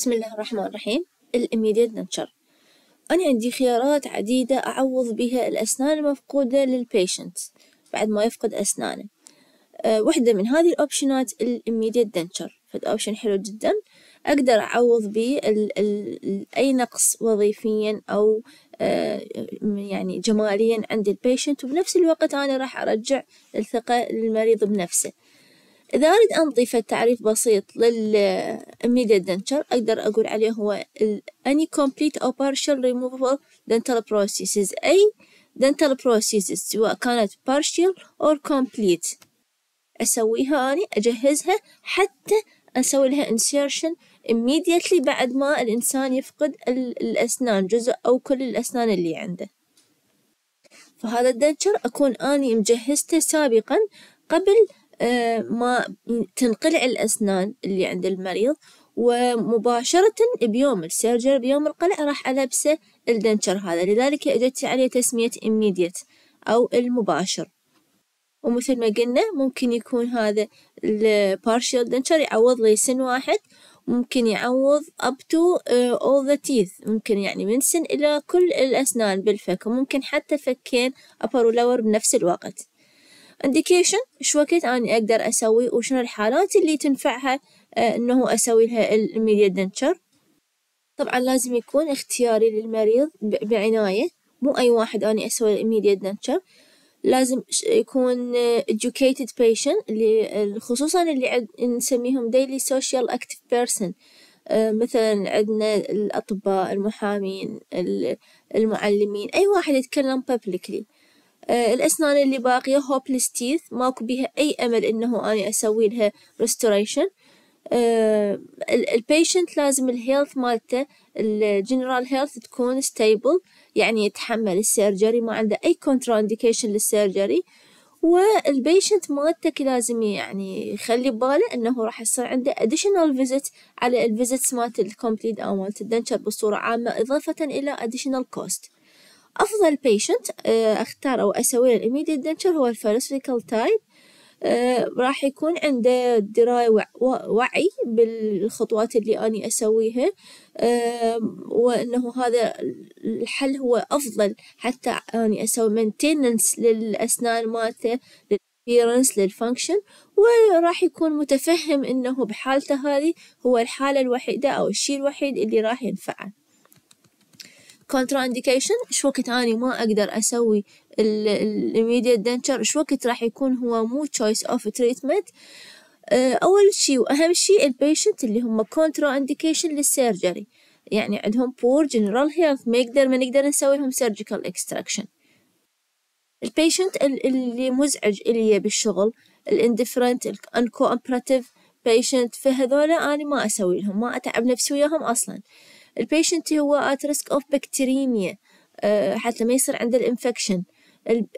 بسم الله الرحمن الرحيم الإميديت نتشر أنا عندي خيارات عديدة أعوض بها الأسنان المفقودة للبيشنت بعد ما يفقد أسنانه وحدة أه، واحدة من هذه الأوبشنات الإميديت دنتشر فد أوبشن حلو جدا أقدر أعوض به أي نقص وظيفيا أو أه، يعني جماليا عند البيشنت وبنفس الوقت أنا راح أرجع الثقة للمريض بنفسه إذا أريد أن أضيف تعريف بسيط للميديا دنتشر أقدر أقول عليه هو any complete or partial removal dental processes أي dental processes سواء كانت partial or complete أسويها أنا أجهزها حتى أسوي لها insertion immediately بعد ما الإنسان يفقد الأسنان جزء أو كل الأسنان اللي عنده فهذا الدنتشر أكون أني مجهزته سابقا قبل آه، ما تنقلع الأسنان اللي عند المريض ومباشرة بيوم السيرجر بيوم القلع راح ألبسه الدنشر هذا لذلك أجدت عليه تسمية immediate أو المباشر ومثل ما قلنا ممكن يكون هذا البارشيال دنشر يعوض لي سن واحد ممكن يعوض up to آه، all the teeth ممكن يعني من سن إلى كل الأسنان بالفك وممكن حتى فكين upper و lower بنفس الوقت انديكيشن شو وقت أنا أقدر أسوي وشنو الحالات اللي تنفعها آه، إنه أسوي لها الميديا denture طبعا لازم يكون اختياري للمريض بعناية مو أي واحد أني أسوي الميديا denture لازم يكون educated patient اللي خصوصا اللي عد نسميهم daily social active person آه، مثلا عندنا الأطباء المحامين المعلمين أي واحد يتكلم publicly آه، الأسنان اللي باقية هوبلس تيث ماكو بيها أي أمل إنه أني أسوي لها ريستوريشن آه، البيشنت لازم الهيلث مالته الجنرال هيلث تكون ستيبل يعني يتحمل السيرجري ما عنده أي انديكيشن للسيرجري والبيشنت مالتك لازم يعني يخلي بباله انه راح يصير عنده additional visit على الفيزيتس مالت الكومبليت او مالت الدنشر بصورة عامة اضافة الى additional cost أفضل بيشنت آه، أختار أو أسوي له الإميديت دنتشر هو الفيرسيكال آه، تايب راح يكون عنده دراية وعي بالخطوات اللي أني أسويها آه، وأنه هذا الحل هو أفضل حتى أني أسوي مينتيننس للأسنان مالته للفيرنس للفانكشن وراح يكون متفهم أنه بحالته هذه هو الحالة الوحيدة أو الشيء الوحيد اللي راح ينفعه كونترا انديكيشن ايش وقت اني ما اقدر اسوي الاميديت دنتشر ايش وقت راح يكون هو مو تشويس اوف تريتمنت اول شيء واهم شيء البيشنت اللي هم كونترا انديكيشن للسيرجري يعني عندهم بور جنرال هيلث ما يقدر ما نقدر نسوي لهم سيرجيكال اكستراكشن البيشنت اللي مزعج اللي بالشغل الاندفرنت الانكوبراتيف بيشنت فهذولا أنا ما أسوي لهم ما أتعب نفسي وياهم أصلا البيشنت هو ات ريسك اوف بكتيريميا حتى ما يصير عنده الانفكشن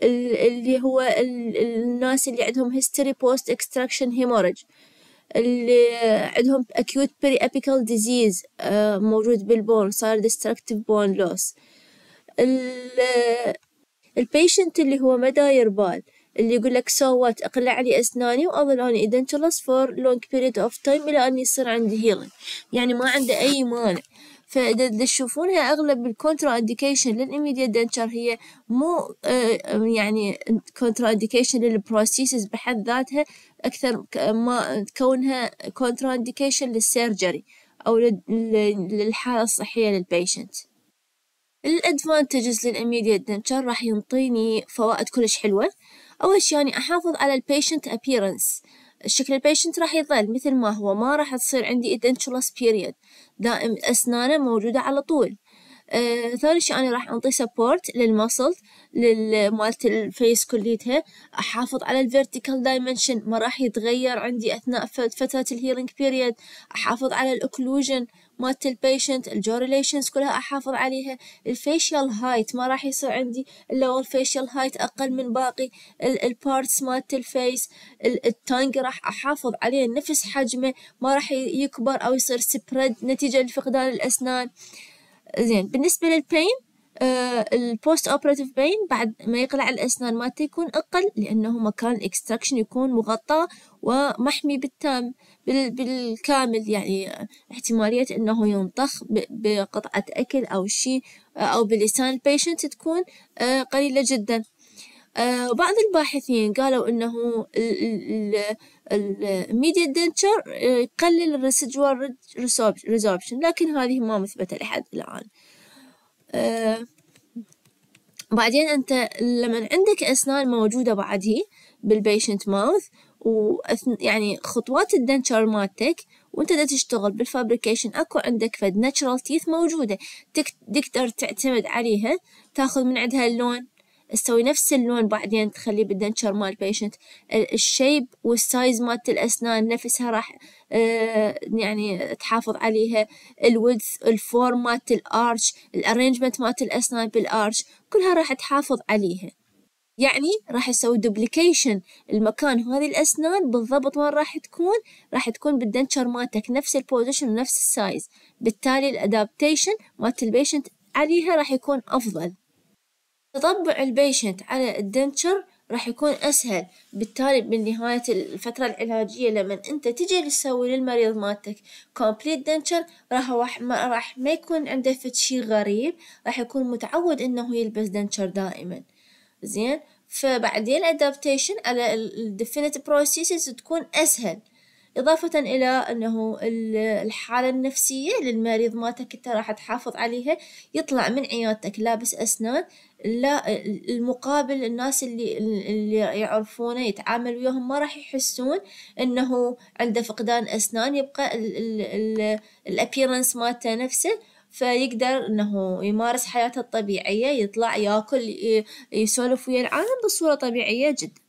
اللي هو الناس اللي عندهم هيستوري بوست اكستراكشن هيموراج اللي عندهم acute periapical disease آه، موجود بالبون صار destructive bone loss البيشنت اللي هو داير بال اللي يقول لك so what اقلع لي اسناني واظل اني ادنتلس فور لونج بيريد اوف تايم الى ان يصير عندي healing يعني ما عنده اي مانع فإذا تشوفونها أغلب الكونترا إنديكيشن للإميديت دنتشر هي مو آه، يعني كونترا إنديكيشن للبروستيسيس بحد ذاتها أكثر ما كونها كونترا إنديكيشن للسيرجري أو للحالة الصحية للبيشنت الادفانتجز للاميديت دنتشر راح ينطيني فوائد كلش حلوة أول شي يعني أحافظ على البيشنت أبيرنس شكل البيشنت راح يظل مثل ما هو ما راح تصير عندي ادنتشولس بيريد دائم أسنانه موجودة على طول آه، ثاني شيء أنا راح أنطي سبورت للمسل مالت الفيس كليتها أحافظ على الفيرتيكال دايمنشن ما راح يتغير عندي أثناء فترة الهيلينج بيريد أحافظ على الأوكلوجن مالت البيشنت الجوريليشنز كلها احافظ عليها الفيشيال هايت ما راح يصير عندي الا والفيشيال هايت اقل من باقي البارتس مالت الفيس التانج راح احافظ عليه نفس حجمه ما راح يكبر او يصير سبريد نتيجة لفقدان الاسنان زين بالنسبة للبين آه البوست operative بين بعد ما يقلع الاسنان مالته يكون اقل لانه مكان الاكستراكشن يكون مغطى ومحمي بالتام بالكامل يعني احتمالية انه ينطخ بقطعة اكل او شيء او بلسان البيشنت تكون آه، قليلة جدا آه، بعض الباحثين قالوا انه الميديا دنتشر آه، يقلل الريسجوال ريزوربشن لكن هذه ما مثبتة لحد الان بعدين انت لما عندك اسنان موجودة بعدي بالبيشنت ماوث يعني خطوات الدنتشر مالتك وانت دا تشتغل بالفابريكيشن اكو عندك فد ناتشرال تيث موجودة تقدر تعتمد عليها تاخذ من عندها اللون تسوي نفس اللون بعدين تخليه بالدنتشر مال البيشنت الشيب والسايز مالت الأسنان نفسها راح آه، يعني تحافظ عليها الودث الفورم مالت الارش الارينجمنت مالت الأسنان بالارش كلها راح تحافظ عليها يعني راح يسوي دوبليكيشن المكان هذه الأسنان بالضبط وين راح تكون راح تكون بالدنتشر مالتك نفس البوزيشن ونفس السايز بالتالي الأدابتيشن مالت البيشنت عليها راح يكون أفضل تطبع البيشنت على الدنتشر راح يكون أسهل بالتالي بالنهاية الفترة العلاجية لما أنت تجي تسوي للمريض مالتك كومبليت دنتشر راح راح ما, راح ما يكون عنده فد شي غريب راح يكون متعود إنه يلبس دنتشر دائما زين فبعدين adaptation على ال definite processes تكون أسهل إضافة إلى أنه الحالة النفسية للمريض مالتك أنت راح تحافظ عليها يطلع من عيادتك لابس أسنان لا المقابل الناس اللي اللي يعرفونه يتعامل وياهم ما راح يحسون أنه عنده فقدان أسنان يبقى الأبيرنس مالته نفسه فيقدر انه يمارس حياته الطبيعية يطلع ياكل يسولف ويا العالم بصورة طبيعية جدا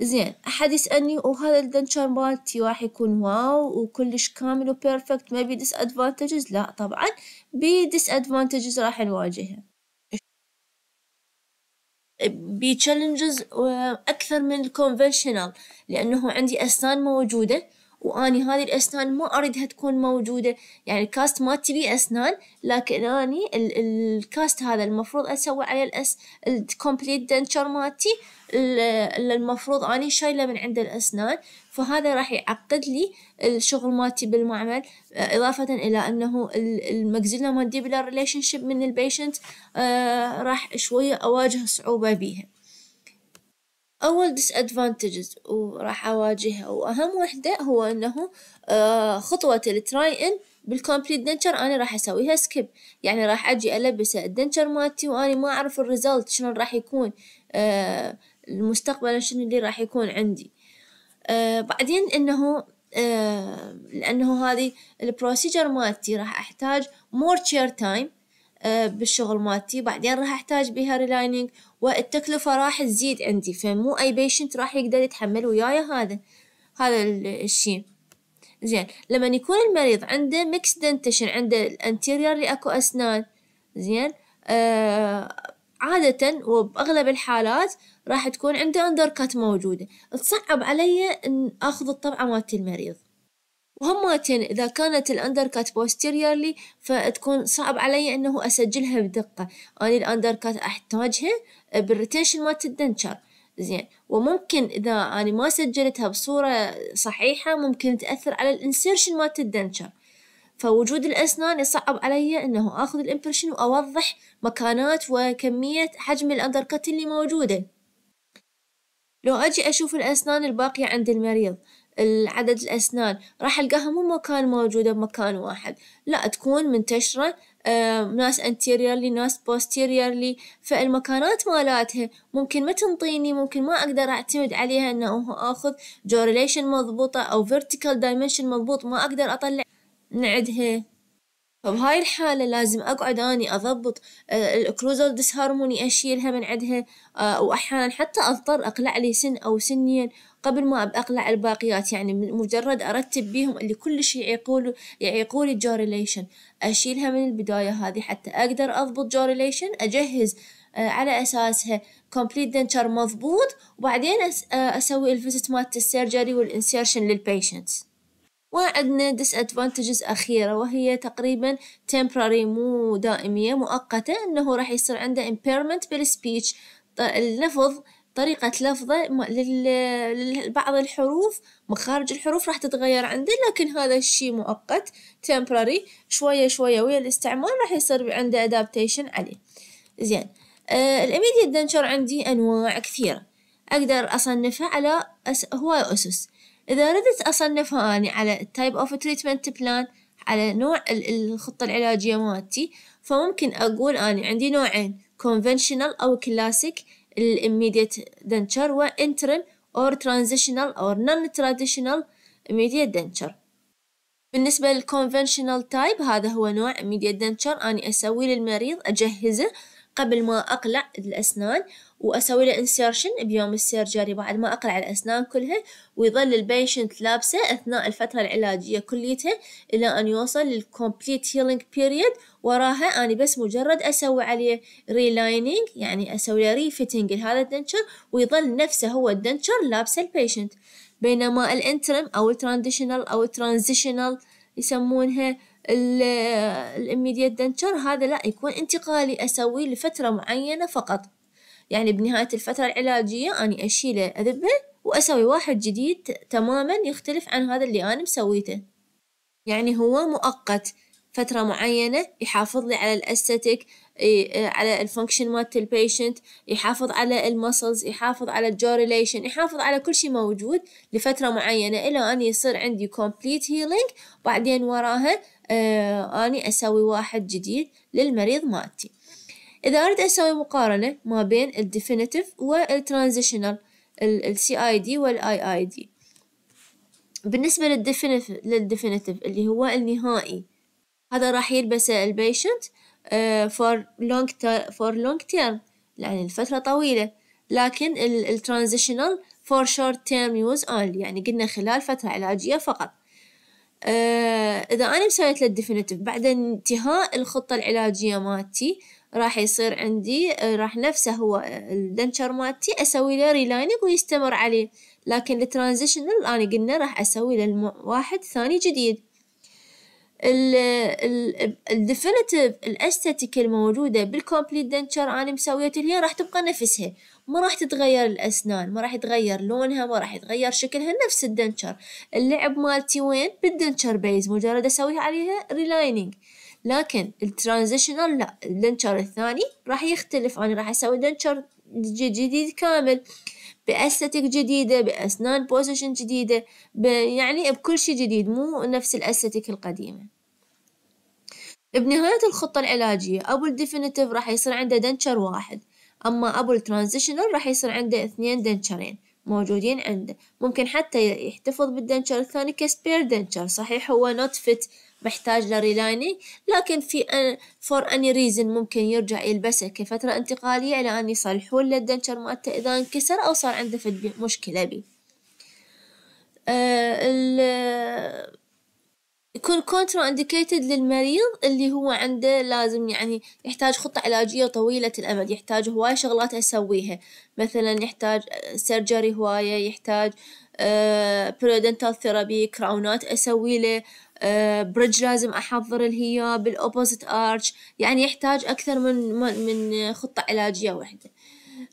زين احد يسالني وهذا الدنشر مالتي راح يكون واو وكلش كامل وبيرفكت ما بي ادفانتجز لا طبعا بي ادفانتجز راح نواجهها آه، تشالنجز اكثر من الكونفنشنال لانه عندي اسنان موجوده واني هذه الاسنان ما اريدها تكون موجوده يعني الكاست ما تبي اسنان لكن اني ال الكاست هذا المفروض اسوي عليه الاس الكومبليت دنتشر مالتي اللي المفروض اني شايله من عند الاسنان فهذا راح يعقد لي الشغل مالتي بالمعمل آه، اضافه الى انه المكزيلا مانديبولار ريليشن شيب من البيشنت آه، راح شويه اواجه صعوبه بيها أول disadvantages وراح أواجهها وأهم وحدة هو إنه آه، خطوة التراي إن بالكومبليت دنشر أنا راح أسويها سكيب يعني راح أجي ألبسه الدنشر مالتي وأني ما أعرف الريزلت شنو راح يكون آه، المستقبل شنو اللي راح يكون عندي آه، بعدين إنه لأنه هذه البروسيجر مالتي راح أحتاج more chair time آه، بالشغل مالتي بعدين راح احتاج بيها ريلايننج والتكلفه راح تزيد عندي فمو اي بيشنت راح يقدر يتحمل وياي هذا هذا الشيء زين لما يكون المريض عنده ميكس دنتشن عنده الانتيرير لاكو اسنان زين آه عادة وبأغلب الحالات راح تكون عنده اندر كات موجودة تصعب علي ان اخذ الطبعة مالت المريض وهم إذا كانت الأندركات بوستيريرلي فتكون صعب علي أنه أسجلها بدقة أنا الأندركات أحتاجها بالريتنشن مالت الدنشر زين وممكن إذا أنا ما سجلتها بصورة صحيحة ممكن تأثر على الإنسيرشن مالت الدنشر فوجود الأسنان يصعب علي أنه أخذ الإمبرشن وأوضح مكانات وكمية حجم الأندركات اللي موجودة لو أجي أشوف الأسنان الباقية عند المريض عدد الأسنان راح ألقاها مو مكان موجودة بمكان واحد لا تكون منتشرة آه، ناس anteriorly ناس posteriorly فالمكانات مالاتها ممكن ما تنطيني ممكن ما أقدر أعتمد عليها أنه أخذ جوريليشن مضبوطة أو vertical dimension مضبوط ما أقدر أطلع نعدها فبهاي الحالة لازم أقعد أني أضبط آه، الكروزال هارموني أشيلها من عدها آه، وأحيانا حتى أضطر أقلع لي سن أو سنين قبل ما أقلع الباقيات يعني مجرد أرتب بيهم اللي كل شيء يعيقول يعيقولي الجوريليشن أشيلها من البداية هذه حتى أقدر أضبط جوريليشن أجهز آه، على أساسها كومبليت دنتشر مضبوط وبعدين أسوي الفيزيت مالت السيرجري والإنسيرشن للبيشنتس وعندنا ديس ادفانتجز اخيره وهي تقريبا temporary مو دائميه مؤقته انه راح يصير عنده impairment بالسبيتش اللفظ طريقة لفظه لبعض الحروف مخارج الحروف راح تتغير عنده لكن هذا الشيء مؤقت temporary شوية شوية ويا الاستعمال راح يصير عنده adaptation عليه زين آه الاميديت دنشر عندي انواع كثيرة اقدر اصنفها على أس... هو اسس إذا ردت أصنفها أني على type of treatment plan على نوع الخطة العلاجية مالتي فممكن أقول أني عندي نوعين conventional أو classic immediate denture و interim or transitional or non-traditional immediate denture بالنسبة للconventional type هذا هو نوع immediate denture أني أسوي للمريض أجهزه قبل ما أقلع الأسنان وأسوي له انسيرشن بيوم السيرجري بعد ما أقلع الأسنان كلها ويظل البيشنت لابسه أثناء الفترة العلاجية كليتها إلى أن يوصل للكومبليت هيلينج بيريد وراها أنا بس مجرد أسوي عليه ريلاينينج يعني أسوي له ريفيتنج لهذا الدنشر ويظل نفسه هو الدنشر لابسه البيشنت بينما الانترم أو الترانزيشنال أو الترانزيشنال يسمونها الاميديت دنتشر هذا لا يكون انتقالي اسويه لفتره معينه فقط يعني بنهاية الفترة العلاجية أني أشيله أذبه وأسوي واحد جديد تماما يختلف عن هذا اللي أنا مسويته يعني هو مؤقت فترة معينة يحافظ لي على الأستاتيك على الفونكشن مالت البيشنت يحافظ على المسلز يحافظ على الجوريليشن يحافظ على كل شيء موجود لفترة معينة إلى أن يصير عندي كومبليت هيلينج بعدين وراها آه أني أسوي واحد جديد للمريض مالتي إذا أريد أسوي مقارنة ما بين الـ Definitive والـ Transitional الـ CID والـ IID بالنسبة للـ Definitive اللي هو النهائي هذا راح يلبسه البيشنت فور لونج for long term يعني لفترة طويلة لكن الـ Transitional for short term use only يعني قلنا خلال فترة علاجية فقط آه، إذا أنا مسويت له Definitive بعد انتهاء الخطة العلاجية مالتي راح يصير عندي آه، راح نفسه هو آه، الدنشر مالتي اسوي له ريلايننج ويستمر عليه لكن الترانزيشنال انا قلنا راح اسوي له واحد ثاني جديد ال الديفينيتيف الاستاتيك الموجوده بالكومبليت دنتشر انا مسويته هي راح تبقى نفسها ما راح تتغير الاسنان ما راح يتغير لونها ما راح يتغير شكلها نفس الدنتشر اللعب مالتي وين بالدنتشر بيز مجرد اسويها عليها ريلايننج لكن الترانزيشنال لا اللينشر الثاني راح يختلف أنا راح أسوي لينشر جديد كامل بأستك جديدة بأسنان بوزيشن جديدة يعني بكل شيء جديد مو نفس الأستك القديمة بنهاية الخطة العلاجية أبو الديفينيتيف راح يصير عنده دنشر واحد أما أبو الترانزيشنال راح يصير عنده اثنين دنشرين موجودين عنده ممكن حتى يحتفظ بالدنشر الثاني كسبير دنشر صحيح هو نوت فيت محتاج لريلاينينج لكن في فور اني ريزن ممكن يرجع يلبسه كفترة انتقالية إلى أن يصلحون له الدنشر مالته إذا انكسر أو صار عنده فد مشكلة بي يكون كونترا انديكيتد للمريض اللي هو عنده لازم يعني يحتاج خطة علاجية طويلة الأمد يحتاج هواي شغلات أسويها مثلا يحتاج سيرجري هواية يحتاج برودنتال ثيرابي كراونات أسوي له بريدج آه، لازم احضر هي بالاوبوزيت ارش يعني يحتاج اكثر من من خطه علاجيه واحده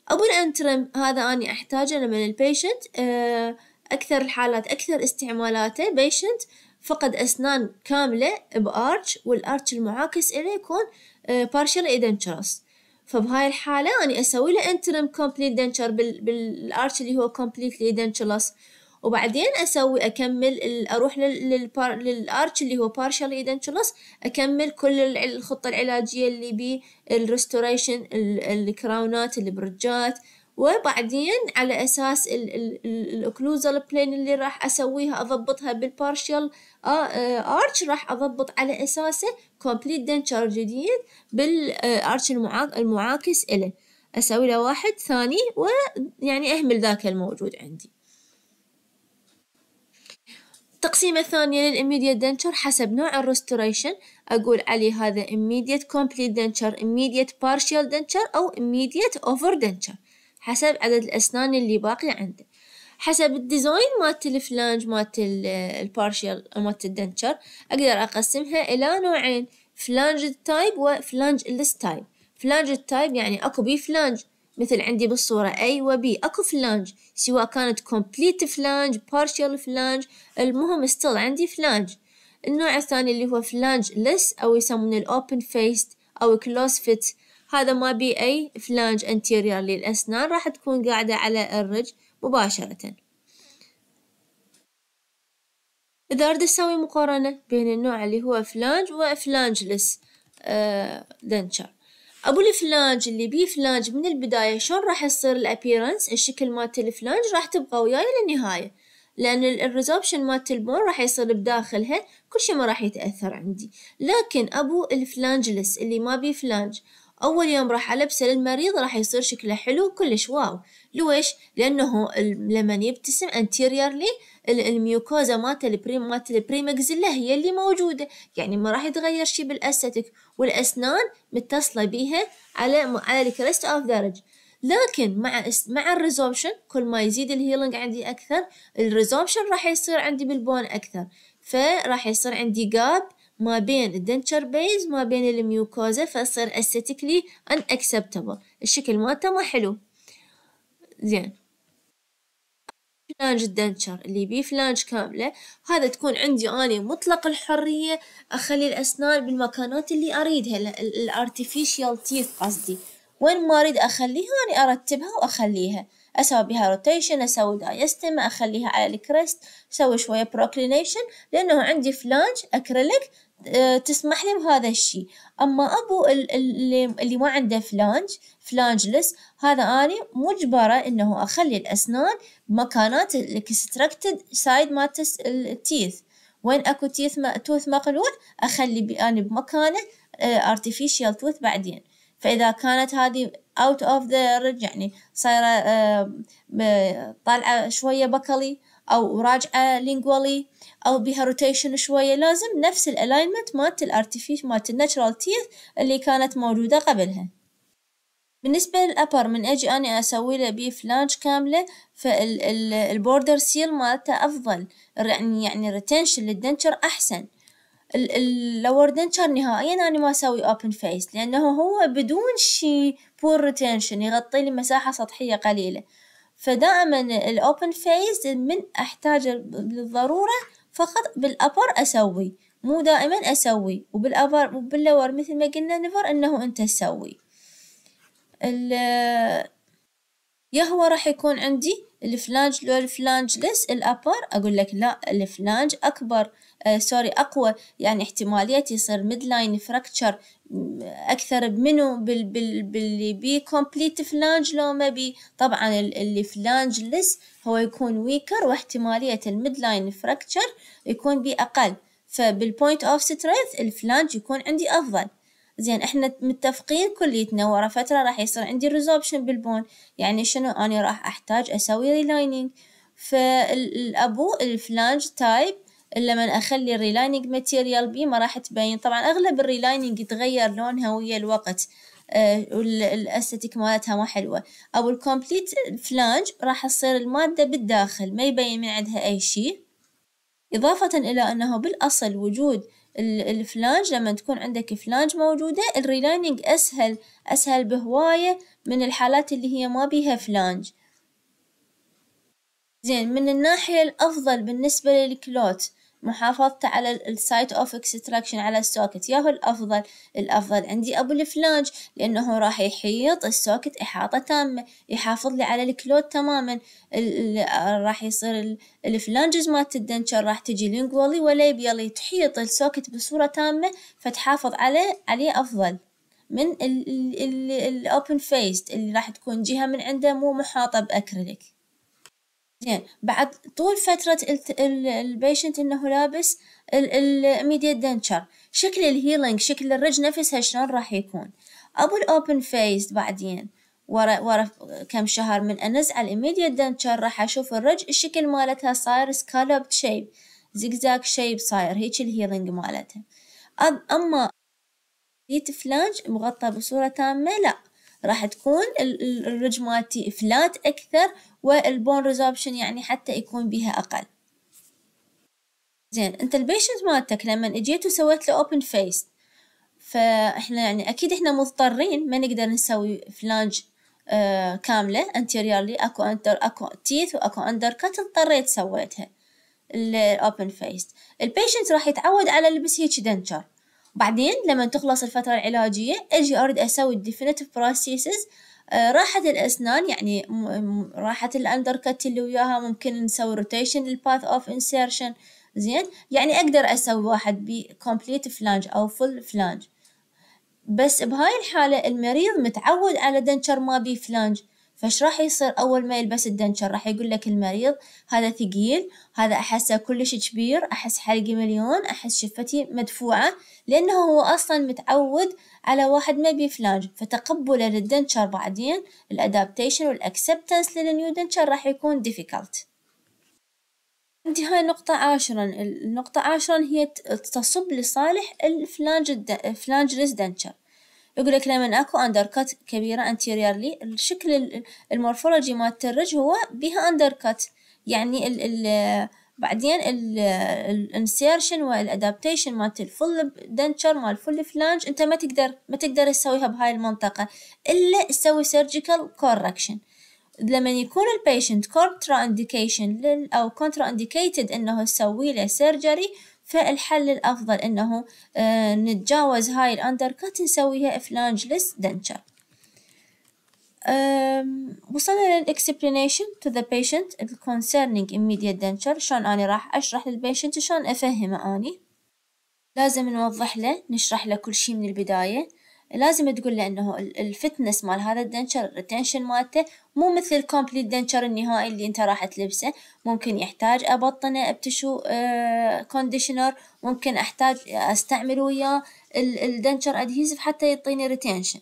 ابو الانترم هذا اني احتاجه لما البيشنت آه، اكثر الحالات اكثر استعمالاته بيشنت فقد اسنان كامله بارش والارش المعاكس اليه يكون بارشل آه، ادنتشرس فبهاي الحالة اني أسوي له انترم كومبليت دنتشر بالارش اللي هو كومبليت دنتشرلس وبعدين اسوي اكمل اروح للبار للارش اللي هو بارشال ايدنتولس اكمل كل الخطه العلاجيه اللي بي الريستوريشن الكراونات البرجات وبعدين على اساس الاوكلوزال بلين اللي راح اسويها اضبطها بالبارشال ارش آه، آه، راح اضبط على اساسه كومبليت دنتشر جديد بالارش آه، المعاكس له اسوي له واحد ثاني ويعني اهمل ذاك الموجود عندي التقسيمة الثانية للإميديت دنتشر حسب نوع الريستوريشن أقول عليه هذا immediate complete denture immediate partial denture أو immediate over denture حسب عدد الأسنان اللي باقي عنده حسب الديزاين مالت الفلانج مالت البارشيال مالت الدنتشر أقدر أقسمها إلى نوعين فلانج تايب وفلانج ليس تايب فلانج تايب يعني أكو بي فلانج مثل عندي بالصورة A و B أكو فلانج سواء كانت complete فلانج partial فلانج المهم still عندي فلانج النوع الثاني اللي هو فلانج less أو يسمونه open faced أو close fit هذا ما بي أي فلانج anterior للأسنان راح تكون قاعدة على الرج مباشرةً إذا أريد أسوي مقارنة بين النوع اللي هو فلانج وفلانجلس آه، دنشر ابو الفلانج اللي بيه فلانج من البداية شلون راح يصير الابيرنس الشكل مالت الفلانج راح تبقى وياي للنهاية لان الريزوبشن مالت البون راح يصير بداخلها كل شي ما راح يتأثر عندي لكن ابو الفلانجلس اللي ما بيه فلانج أول يوم راح ألبسه للمريض راح يصير شكله حلو كلش واو لويش؟ لأنه لما يبتسم انتيريرلي الميوكوزا مالت البريم مالت اكزيلا هي اللي موجودة يعني ما راح يتغير شي بالأستك والأسنان متصلة بيها على على الكريست اوف درج لكن مع مع الريزومشن كل ما يزيد الهيلينج عندي اكثر الريزومشن راح يصير عندي بالبون اكثر فراح يصير عندي جاب ما بين الدنتشر بيز ما بين الميوكوزا فصير استيتيكلي ان اكسبتابل الشكل مالته ما حلو زين فلانج الدنشر اللي بيه فلانج كاملة هذا تكون عندي أني مطلق الحرية أخلي الأسنان بالمكانات اللي أريدها الارتفيشيال تيث قصدي وين ما أريد أخليها أني أرتبها وأخليها أسوي بها روتيشن أسوي دايستما أخليها على الكريست أسوي شوية بروكلينيشن لأنه عندي فلانج أكريليك آه، تسمح لي بهذا الشي أما أبو اللي, اللي ما عنده فلانج فلانجلس هذا أنا مجبرة إنه أخلي الأسنان بمكانات الاكستراكتد سايد مالت التيث وين أكو تيث توث مقلوع أخلي أنا بمكانه ارتفيشال آه، توث بعدين فإذا كانت هذه اوت اوف ذا رج يعني صايرة آه، طالعة شوية بكلي أو راجعة لينجوالي أو بها روتيشن شوية لازم نفس الألاينمنت مالت الارتفيش مالت الناتشرال تيث اللي كانت موجودة قبلها بالنسبة للأبر من أجي أني أسوي له بيه فلانج كاملة فالبوردر سيل مالته أفضل يعني يعني ريتنشن للدنشر أحسن اللور دنشر نهائيا أنا ما أسوي أوبن فيس لأنه هو بدون شي بور ريتنشن يغطي لي مساحة سطحية قليلة فدائما الأوبن فيس من أحتاج للضرورة فقط بالأبر أسوي مو دائما أسوي وبالأبر وباللور مثل ما قلنا نفر إنه أنت تسوي يا هو راح يكون عندي الفلانج لو الفلانج لس الأبر أقول لك لا الفلانج أكبر آه، سوري اقوى يعني احتماليه يصير ميد لاين فراكتشر اكثر بمنو بال بال باللي بي كومبليت فلانج لو ما بي طبعا اللي فلانج لس هو يكون ويكر واحتماليه الميد لاين فراكتشر يكون بي اقل فبالبوينت اوف سترينث الفلانج يكون عندي افضل زين احنا متفقين كليتنا ورا فتره راح يصير عندي ريزوربشن بالبون يعني شنو انا راح احتاج اسوي ريلايننج فالابو الفلانج تايب إلا من أخلي الريلايننج ماتيريال بيه ما راح تبين طبعا أغلب الريلايننج يتغير لونها ويا الوقت آه، والاستاتيك مالتها ما حلوة أو الكومبليت فلانج راح تصير المادة بالداخل ما يبين من عندها أي شيء إضافة إلى أنه بالأصل وجود الفلانج لما تكون عندك فلانج موجودة الريلايننج أسهل أسهل بهواية من الحالات اللي هي ما بيها فلانج زين من الناحية الأفضل بالنسبة للكلوت محافظته على السايت اوف اكستراكشن على السوكت ياهو الافضل الافضل عندي ابو الفلانج لانه راح يحيط السوكت احاطه تامه يحافظ لي على الكلود تماما ال ال راح يصير الفلانجز ما تدنشر راح تجي لينجوالي يبيلي تحيط السوكت بصوره تامه فتحافظ عليه عليه افضل من الاوبن فيست اللي راح تكون جهه من عنده مو محاطه باكريليك زين بعد طول فترة البيشنت انه لابس الميديت دنتشر شكل الهيلينج شكل الرج نفسها شلون راح يكون ابو الاوبن فيس بعدين ورا ورا كم شهر من انزع الاميديت دنتشر راح اشوف الرج الشكل مالتها صاير سكالوبد شيب زيكزاك شيب صاير هيك الهيلينج مالتها اما ديت فلانج مغطى بصورة تامة لا راح تكون الرج مالتي فلات اكثر والبون ريزوربشن يعني حتى يكون بها أقل زين انت البيشنت مالتك لما اجيت وسويت له اوبن فيس فاحنا يعني اكيد احنا مضطرين ما نقدر نسوي فلانج آه، كاملة انتيريرلي اكو انتر اكو تيث واكو اندر كات اضطريت سويتها الاوبن فيس البيشنت راح يتعود على لبس هيك دنشر بعدين لما تخلص الفترة العلاجية اجي اريد اسوي الديفينيتيف بروسيسز آه، راحة الأسنان يعني راحة الأندركت اللي وياها ممكن نسوي روتيشن للباث أوف إنسيرشن زين يعني أقدر أسوي واحد بكمبليت فلانج أو فل فلانج بس بهاي الحالة المريض متعود على دنشر ما بي فلانج فش راح يصير أول ما يلبس الدنشر راح يقول لك المريض هذا ثقيل هذا أحسه كلش كبير أحس حلقي مليون أحس شفتي مدفوعة لأنه هو أصلا متعود على واحد ما بيفلانج فتقبله للدنشر بعدين الادابتيشن والاكسبتنس للنيو دنتشر راح يكون difficult عندي هاي نقطة عاشرا النقطة عاشرا هي تصب لصالح الفلانج الفلانج دنشر دنتشر يقول لك لما اكو كات كبيرة انتيريرلي الشكل المورفولوجي مال الترج هو بها كات يعني ال ال بعدين الانسيرشن والادابتيشن مالت الفل دنتشر مال الفل فلانج انت ما تقدر ما تقدر تسويها بهاي المنطقة الا تسوي سيرجيكال كوركشن لما يكون البيشنت كونترا انديكيشن او كونترا انديكيتد انه تسوي له سيرجري فالحل الافضل انه آه، نتجاوز هاي الاندر كات نسويها فلانجلس دنتشر وصلنا للاكسبلينيشن تو ذا بيشنت concerning immediate denture شلون أني راح أشرح للبيشنت شلون أفهمه أني لازم نوضح له نشرح له كل شي من البداية لازم تقول له انه الفتنس مال هذا الدنشر الريتنشن مالته مو مثل الكومبليت دنشر النهائي اللي انت راح تلبسه ممكن يحتاج ابطنه ابتشو كونديشنر كونديشنر ممكن احتاج استعمل وياه الدنشر ادهيزف حتى يعطيني ريتنشن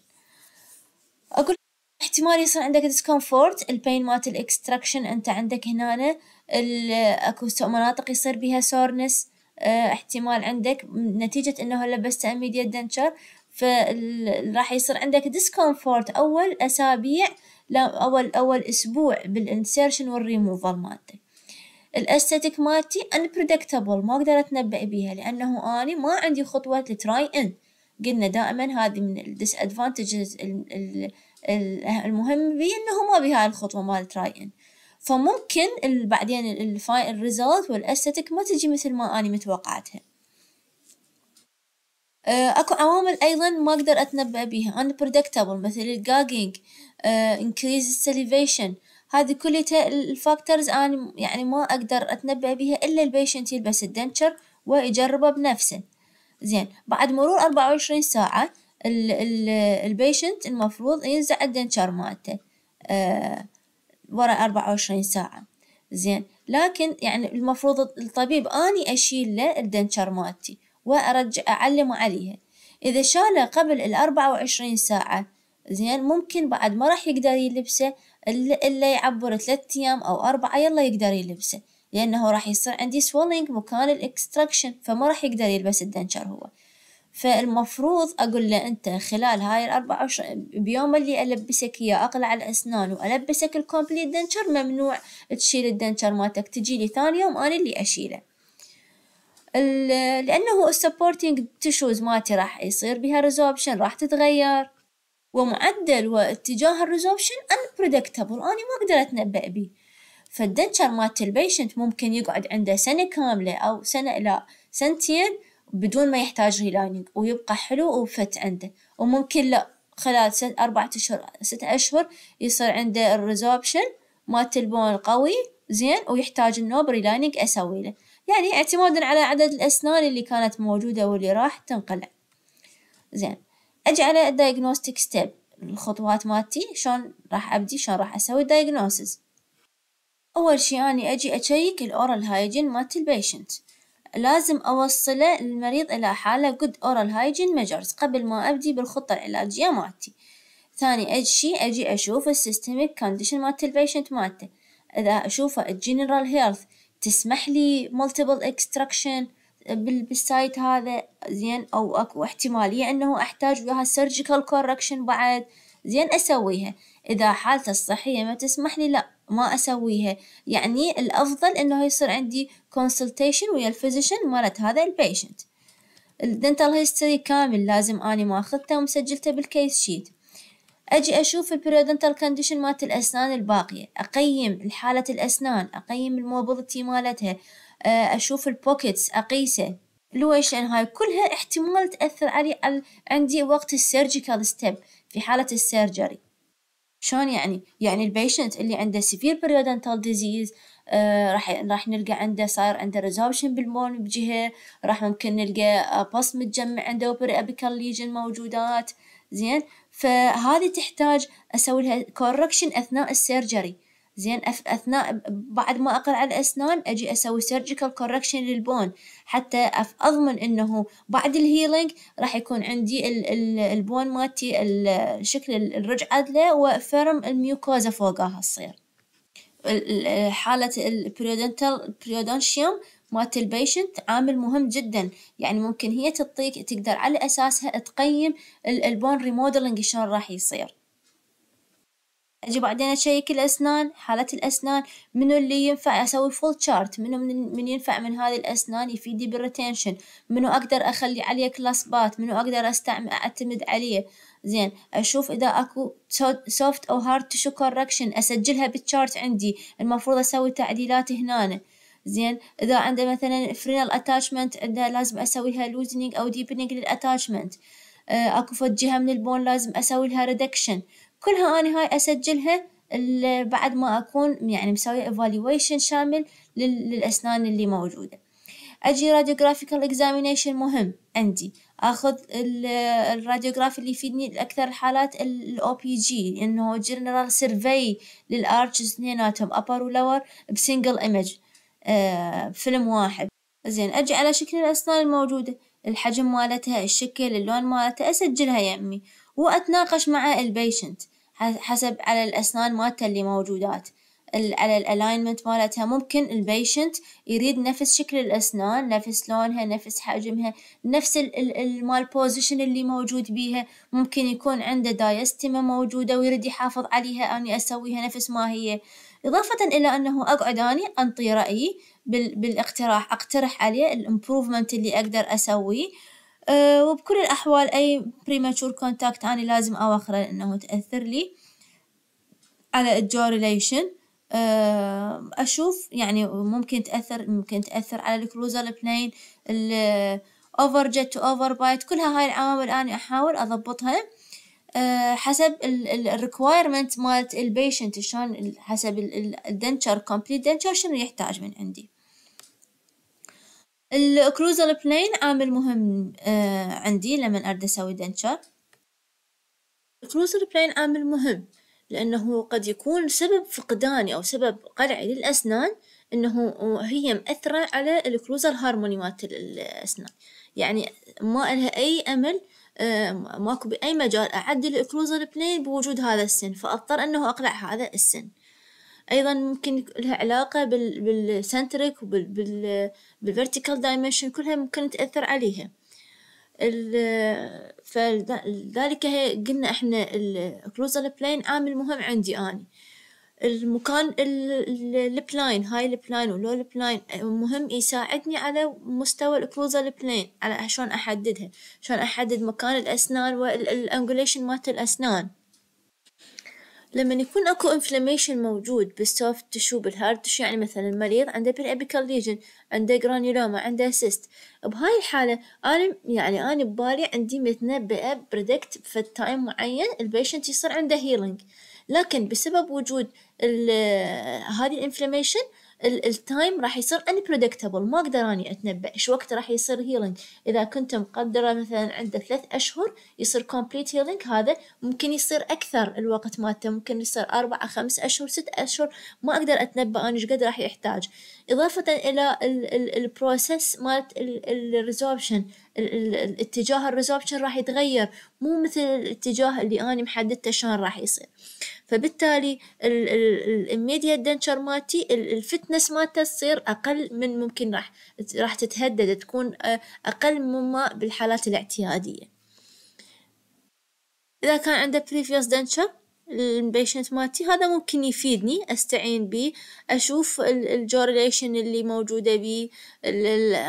اقول احتمال يصير عندك ديسكومفورت البين مالت الاكستراكشن انت عندك هنا اكو مناطق يصير بيها سورنس آه، احتمال عندك نتيجة انه لبست اميديا دنتشر فراح يصير عندك ديسكومفورت اول اسابيع لا اول اول اسبوع بالانسيرشن والريموفال مالتك الاستاتيك مالتي unpredictable ما اقدر اتنبأ بيها لانه اني ما عندي خطوة التراي ان قلنا دائما هذه من الديس ادفانتجز المهم بي انه هما بهاي الخطوه مالت ان فممكن بعدين الفاي الريزلت والاستاتيك ما تجي مثل ما انا متوقعتها آه، اكو عوامل ايضا ما اقدر اتنبأ بيها ان بريدكتبل مثل الجاجينج انكريز السليفيشن هذه كلها الفاكتورز انا يعني ما اقدر اتنبأ بيها الا البيشنت يلبس الدنتشر ويجربه بنفسه زين بعد مرور 24 ساعه البيشنت المفروض ينزع الدنشر مالته أه ورا أربعة وعشرين ساعة زين لكن يعني المفروض الطبيب أني أشيل له الدنشر مالتي وأرجع أعلمه عليها إذا شاله قبل الأربعة وعشرين ساعة زين ممكن بعد ما راح يقدر يلبسه إلا يعبر ثلاثة أيام أو أربعة يلا يقدر يلبسه لأنه راح يصير عندي سوالينج مكان الإكستراكشن فما راح يقدر يلبس الدنشر هو فالمفروض أقول له أنت خلال هاي الأربع عشر بيوم اللي ألبسك إياه أقلع الأسنان وألبسك الكومبليت دنشر ممنوع تشيل الدنشر مالتك لي ثاني يوم أنا اللي أشيله لأنه السبورتينج تشوز مالتي راح يصير بها ريزوبشن راح تتغير ومعدل واتجاه الريزوبشن unpredictable أنا ما أقدر أتنبأ بيه فالدنشر مالت البيشنت ممكن يقعد عنده سنة كاملة أو سنة لا سنتين بدون ما يحتاج ريلايننج ويبقى حلو وفت عنده وممكن لا خلال ست أربعة أشهر ست أشهر يصير عنده الريزوربشن مالت البون قوي زين ويحتاج النوب ريلايننج أسوي له يعني اعتمادا على عدد الأسنان اللي كانت موجودة واللي راح تنقلع زين أجي على الدايجنوستيك ستيب الخطوات مالتي شلون راح أبدي شلون راح أسوي دايجنوسيس أول شي أني أجي أشيك الأورال هايجين مالت البيشنت لازم أوصله المريض إلى حالة good oral hygiene measures قبل ما أبدي بالخطة العلاجية مالتي ثاني أج شي أجي أشوف السيستميك كونديشن مالت البيشنت مالته إذا أشوفه الجنرال هيلث تسمح لي multiple extraction بالسايت هذا زين أو أكو احتمالية أنه أحتاج وياها surgical correction بعد زين أسويها إذا حالته الصحية ما تسمح لي لأ ما أسويها يعني الأفضل إنه يصير عندي consultation ويا الفيزيشن مرت هذا البيشنت الدنتال هيستوري كامل لازم أني ماخذته ومسجلته بالكيس شيت أجي أشوف البريودنتال كونديشن مالت الأسنان الباقية أقيم حالة الأسنان أقيم الموبيلتي مالتها آه، أشوف البوكيتس أقيسه لويش لأن هاي كلها احتمال تأثر علي عندي وقت السيرجيكال ستيب في حالة السيرجري شلون يعني يعني البيشنت اللي عنده سيفير بريودنتال ديزيز راح راح نلقى عنده صاير عنده ريزوبشن بالبون بجهه راح ممكن نلقى بص آه، متجمع عنده اوبري ابيكال ليجن موجودات زين فهذه تحتاج اسوي لها كوركشن اثناء السيرجري زين اثناء بعد ما اقلع الاسنان اجي اسوي سيرجيكال كوركشن للبون حتى اضمن انه بعد الهيلينج راح يكون عندي البون مالتي شكل الرجعة عدله وفرم الميوكوزا فوقها تصير حالة البريودنتال بريودونشيوم مالت البيشنت عامل مهم جدا يعني ممكن هي تعطيك تقدر على اساسها تقيم البون ريمودلنج شلون راح يصير اجي بعدين اشيك الاسنان حالة الاسنان منو اللي ينفع اسوي فول تشارت منو من, من ينفع من هذه الاسنان يفيدي بالريتنشن منو اقدر اخلي عليه كلاسبات منو اقدر استعمل اعتمد عليه زين اشوف اذا اكو سوفت او هارد تشو كوركشن اسجلها بالتشارت عندي المفروض اسوي تعديلات هنا زين اذا عنده مثلا فرينال اتاتشمنت عنده لازم اسويها لوزنينج او ديبنينج للاتاتشمنت أه، اكو فد جهه من البون لازم اسوي لها ريدكشن كلها أنا هاي أسجلها بعد ما أكون يعني مسوية evaluation شامل للأسنان اللي موجودة أجي راديوغرافيكال examination مهم عندي أخذ الراديوغرافي اللي يفيدني لأكثر الحالات الـ OPG إنه general survey للأرتشز اثنيناتهم upper و lower بسنجل إيمج آه، فيلم واحد زين أجي على شكل الأسنان الموجودة الحجم مالتها الشكل اللون مالتها أسجلها يمي وأتناقش مع البيشنت حسب على الأسنان مالته اللي موجودات على الالاينمنت مالتها ممكن البيشنت يريد نفس شكل الاسنان نفس لونها نفس حجمها نفس المال بوزيشن اللي موجود بيها ممكن يكون عنده دايستما موجوده ويريد يحافظ عليها اني اسويها نفس ما هي اضافه الى انه اقعد اني انطي رايي بالاقتراح اقترح عليه الامبروفمنت اللي اقدر اسويه أه، وبكل الأحوال أي premature contact أنا لازم أواخره لأنه تأثر لي على الجوريليشن أه، أشوف يعني ممكن تأثر ممكن تأثر على الكروزر بلين الأوفر جت أوفر بايت كلها هاي العوامل أنا أحاول أضبطها أه، حسب الريكوايرمنت مالت البيشنت شلون حسب الدنشر كومبليت دنشر شنو يحتاج من عندي الكروزر بلين عامل مهم آه، عندي لما أرد أسوي دنشر الكروزر بلين عامل مهم لأنه قد يكون سبب فقداني أو سبب قلعي للأسنان أنه هي مأثرة على الكروزر هارموني مالت الأسنان يعني ما لها أي أمل آه، ماكو بأي مجال أعدل الكروزر بلين بوجود هذا السن فأضطر أنه أقلع هذا السن ايضا ممكن لها علاقة بالسنتريك وبالفيرتيكال دايمنشن كلها ممكن تأثر عليها فذلك هي قلنا احنا الكروزال بلاين عامل مهم عندي اني المكان البلاين هاي البلاين ولو البلاين مهم يساعدني على مستوى الكروزال بلاين على شلون احددها شلون احدد مكان الاسنان والانجوليشن مات الاسنان لما يكون اكو انفلاميشن موجود بالسوفت تشو بالهارد تشو يعني مثلا المريض عنده ابيكال ليجن عنده جرانيولوما عنده سيست بهاي الحالة انا يعني انا ببالي عندي متنبئة بريدكت في تايم معين البيشنت يصير عنده هيلينج لكن بسبب وجود هذه الانفلاميشن التايم راح يصير ان بريدكتبل ما اقدر اني اتنبأ ايش وقت راح يصير هيلينج اذا كنت مقدرة مثلا عند ثلاث اشهر يصير كومبليت هيلينج هذا ممكن يصير اكثر الوقت مالته ممكن يصير اربعة خمس اشهر ست اشهر ما اقدر اتنبأ انا ايش قد راح يحتاج إضافة إلى البروسيس مالت الريزوربشن الاتجاه الريزوربشن راح يتغير مو مثل الاتجاه اللي أنا محددته شلون راح يصير فبالتالي الميديا دنشر مالتي الفتنس مالته تصير أقل من ممكن راح راح تتهدد تكون آه، أقل مما بالحالات الاعتيادية إذا كان عنده previous denture البيشنت مالتي هذا ممكن يفيدني استعين بيه اشوف الجوريليشن اللي موجودة بيه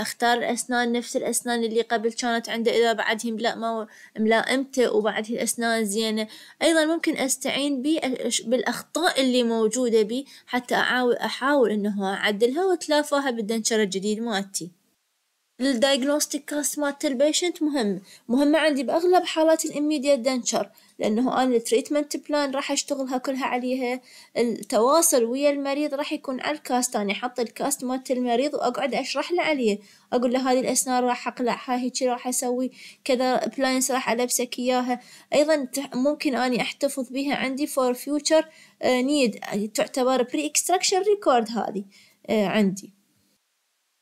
اختار الاسنان نفس الاسنان اللي قبل كانت عنده اذا بعدها لا ما ملائمته وبعد الاسنان زينة ايضا ممكن استعين بي بالاخطاء اللي موجودة بيه حتى احاول انه اعدلها واتلافاها بالدنشرة الجديد مالتي الدايجنوستيك كاست مالت البيشنت مهمة مهمة عندي بأغلب حالات الإميديت دنشر لأنه أنا التريتمنت بلان راح أشتغلها كلها عليها التواصل ويا المريض راح يكون على الكاست أنا أحط الكاست مالت المريض وأقعد أشرح له عليه أقول له هذه الأسنان راح أقلعها هيجي راح أسوي كذا بلانس راح ألبسك إياها أيضا ممكن أني أحتفظ بها عندي فور فيوتشر نيد تعتبر بري اكستراكشن ريكورد هذه آه، عندي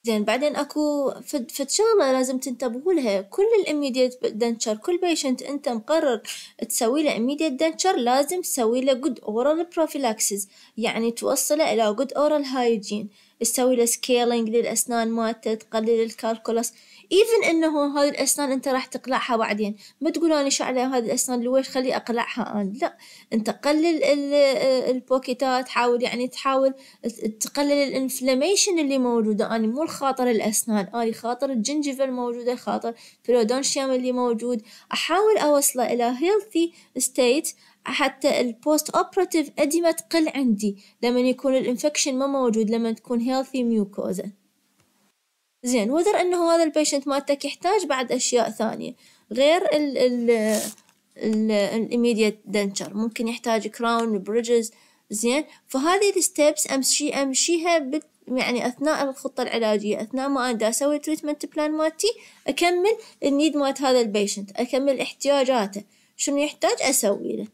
زين بعدين اكو فد شغله لازم تنتبهوا لها كل الاميديت دنشر كل بيشنت انت مقرر تسوي له اميديت دنشر لازم تسوي له جود اورال بروفيلاكسيس يعني توصله الى جود اورال هايجين تسوي له سكيلينج للاسنان مالته تقلل الكالكولس ايفن انه هاي الاسنان انت راح تقلعها بعدين ما تقول انا شو على هذه الاسنان ليش خلي اقلعها انا لا انت قلل البوكيتات حاول يعني تحاول تقلل الانفلاميشن اللي موجوده انا مو الخاطر الاسنان انا خاطر الجنجفة الموجوده خاطر فلودونشيام اللي موجود احاول اوصله الى هيلثي ستيت حتى البوست اوبراتيف اديمه تقل عندي لما يكون الانفكشن ما موجود لما تكون هيلثي ميوكوزا زين وذر انه هذا البيشنت مالتك يحتاج بعد اشياء ثانية غير ال ال الاميديت دنشر ممكن يحتاج كراون بريدجز زين فهذه الستبس امشي امشيها بال يعني اثناء الخطه العلاجيه اثناء ما انا اسوي تريتمنت بلان مالتي اكمل النيد مالت هذا البيشنت اكمل احتياجاته شنو يحتاج اسوي له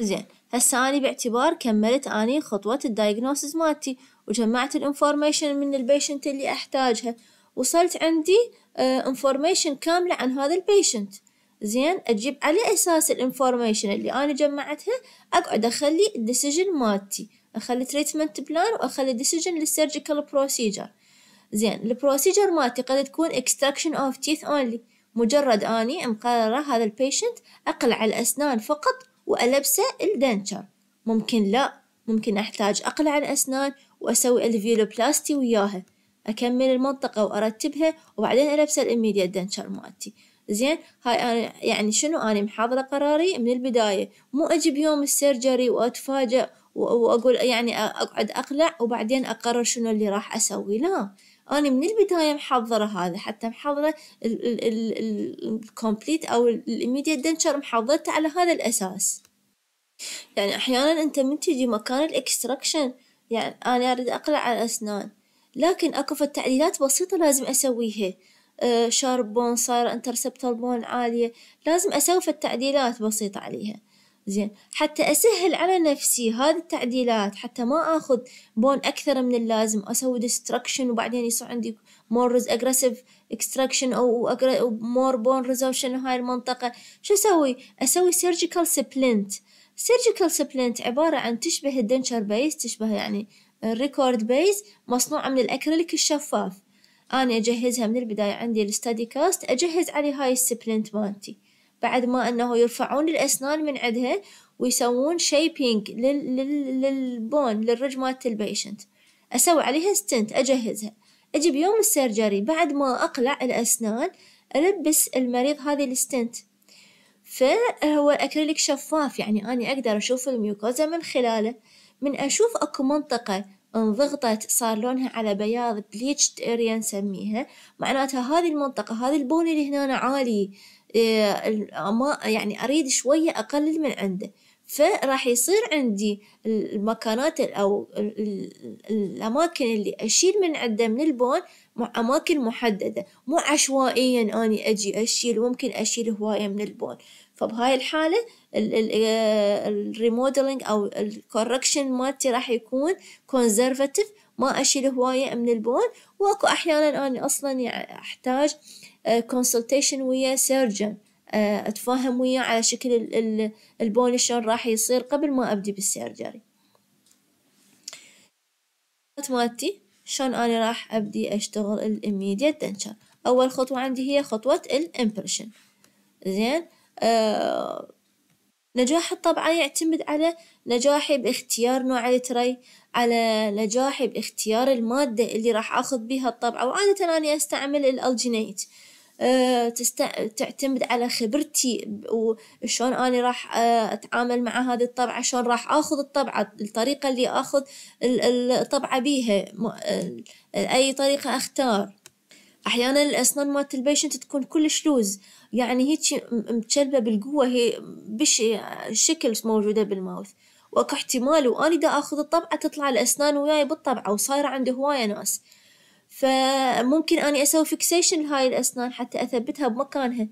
زين هسه اني باعتبار كملت اني خطوه الدايجنوسيس مالتي وجمعت الانفورميشن من البيشنت اللي احتاجها وصلت عندي آه، انفورميشن كاملة عن هذا البيشنت زين اجيب على اساس الانفورميشن اللي انا جمعتها اقعد اخلي الديسيجن مالتي اخلي تريتمنت بلان واخلي ديسيجن للسيرجيكال بروسيجر زين البروسيجر مالتي قد تكون اكستراكشن اوف تيث اونلي مجرد اني مقررة هذا البيشنت اقلع الاسنان فقط والبسه الدنتشر ممكن لا ممكن احتاج اقلع الاسنان وأسوي الفيلو بلاستي وياها أكمل المنطقة وأرتبها وبعدين ألبس الإميديا الدنشر مالتي زين هاي أنا يعني شنو أنا محضرة قراري من البداية مو أجي بيوم السيرجري وأتفاجأ وأقول يعني أقعد أقلع وبعدين أقرر شنو اللي راح أسوي لا أنا من البداية محضرة هذا حتى محضرة الكومبليت أو الإميديت دنشر محضرته على هذا الأساس يعني أحيانا أنت من تجي مكان الإكستراكشن يعني أنا أريد أقلع الأسنان لكن أكو فد تعديلات بسيطة لازم أسويها شارب آه، شاربون صاير انترسبتر بون عالية لازم أسوي فد تعديلات بسيطة عليها زين حتى أسهل على نفسي هذي التعديلات حتى ما آخذ بون أكثر من اللازم أسوي ديستركشن وبعدين يصير عندي مور أجريسيف اكستراكشن أو مور بون ريزولوشن هاي المنطقة شو أسوي؟ أسوي سيرجيكال سبلنت surgical splint عبارة عن تشبه الدنشر بيز تشبه يعني الريكورد بيز مصنوعة من الأكريليك الشفاف أنا أجهزها من البداية عندي الستادي كاست أجهز عليه هاي السبلنت مالتي بعد ما أنه يرفعون الأسنان من عندها ويسوون شيبينج لل... لل... للبون للرج مالت البيشنت أسوي عليها ستنت أجهزها أجي بيوم السيرجري بعد ما أقلع الأسنان ألبس المريض هذه الستنت فهو أكريليك شفاف يعني أنا أقدر أشوف الميوكوزا من خلاله من أشوف أكو منطقة انضغطت صار لونها على بياض بليتشد اريا نسميها معناتها هذه المنطقة هذه البون اللي هنا عالي آه، ما يعني أريد شوية أقلل من عنده فراح يصير عندي المكانات أو الأماكن اللي أشيل من عنده من البون أماكن محددة مو عشوائيا أني أجي أشيل ممكن أشيل هواية من البون فبهاي الحالة الريموديلينج آه، أو الكوركشن مالتي راح يكون كونزرفاتيف ما أشيل هواية من البون واكو أحيانا أنا أصلا يعني أحتاج كونسلتيشن آه، ويا سيرجن آه، أتفاهم وياه على شكل البون شلون راح يصير قبل ما أبدي بالسيرجري مالتي شلون أنا راح أبدي أشتغل الإميديت دنشر أول خطوة عندي هي خطوة الإمبرشن زين آه، نجاح الطبعة يعتمد على نجاحي باختيار نوع التري على نجاحي باختيار المادة اللي راح أخذ بيها الطبعة وعادة أني أستعمل الألجينيت آه، تست... تعتمد على خبرتي وشون أنا راح آه، أتعامل مع هذه الطبعة شون راح أخذ الطبعة الطريقة اللي أخذ الطبعة بيها أي طريقة أختار احيانا الاسنان مالت البيشنت تكون كلش لوز يعني هيجي متشلبه بالقوه هي بش شكل موجوده بالماوث واكو احتمال واني دا اخذ الطبعه تطلع الاسنان وياي بالطبعه وصايره عند هوايه ناس فممكن اني اسوي فيكسيشن لهاي الاسنان حتى اثبتها بمكانها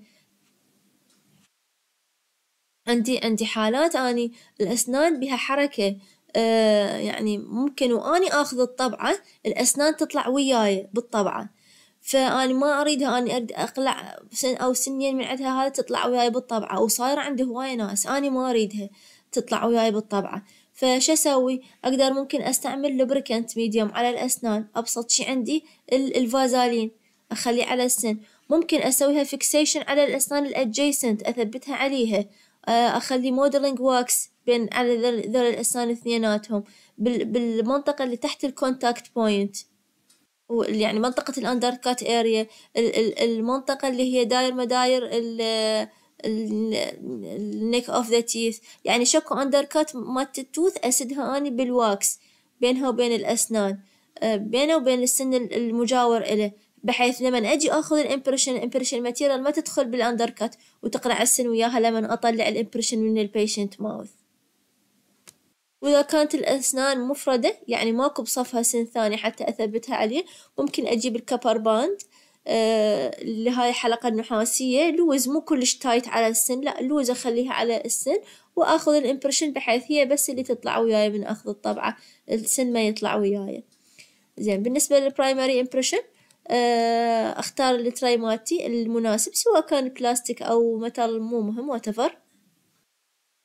عندي عندي حالات اني الاسنان بها حركه آه يعني ممكن واني اخذ الطبعه الاسنان تطلع وياي بالطبعه فأنا ما أريدها أني أريد أقلع سن أو سنين من عندها هذا تطلع وياي بالطبعة وصايرة عند هواية ناس أنا ما أريدها تطلع وياي بالطبعة فش أسوي أقدر ممكن أستعمل لبريكنت ميديوم على الأسنان أبسط شي عندي الفازالين أخليه على السن ممكن أسويها فيكسيشن على الأسنان الأدجيسنت أثبتها عليها آه، أخلي موديلينج واكس بين على ذول الأسنان اثنيناتهم بالمنطقة اللي تحت الكونتاكت بوينت يعني منطقة الأندر كات اريا المنطقة اللي هي داير مداير النيك اوف ذا تيث يعني شكو أندر كات مالت التوث أسدها أني بالواكس بينها وبين الأسنان آه، بينه وبين السن المجاور إله بحيث لمن أجي أخذ الإمبريشن الإمبريشن ماتيريال ما تدخل بالأندر كات وتقرع السن وياها لمن أطلع الإمبريشن من البيشنت ماوث وإذا كانت الأسنان مفردة يعني ماكو بصفها سن ثاني حتى أثبتها عليه ممكن أجيب الكبر باند آه، اللي هاي الحلقة النحاسية لوز مو كلش تايت على السن لأ لوز أخليها على السن وآخذ الإمبرشن بحيث هي بس اللي تطلع وياي من أخذ الطبعة السن ما يطلع وياي زين بالنسبة للبرايمري إمبرشن آه، أختار التراي مالتي المناسب سواء كان بلاستيك أو متال مو مهم واتفر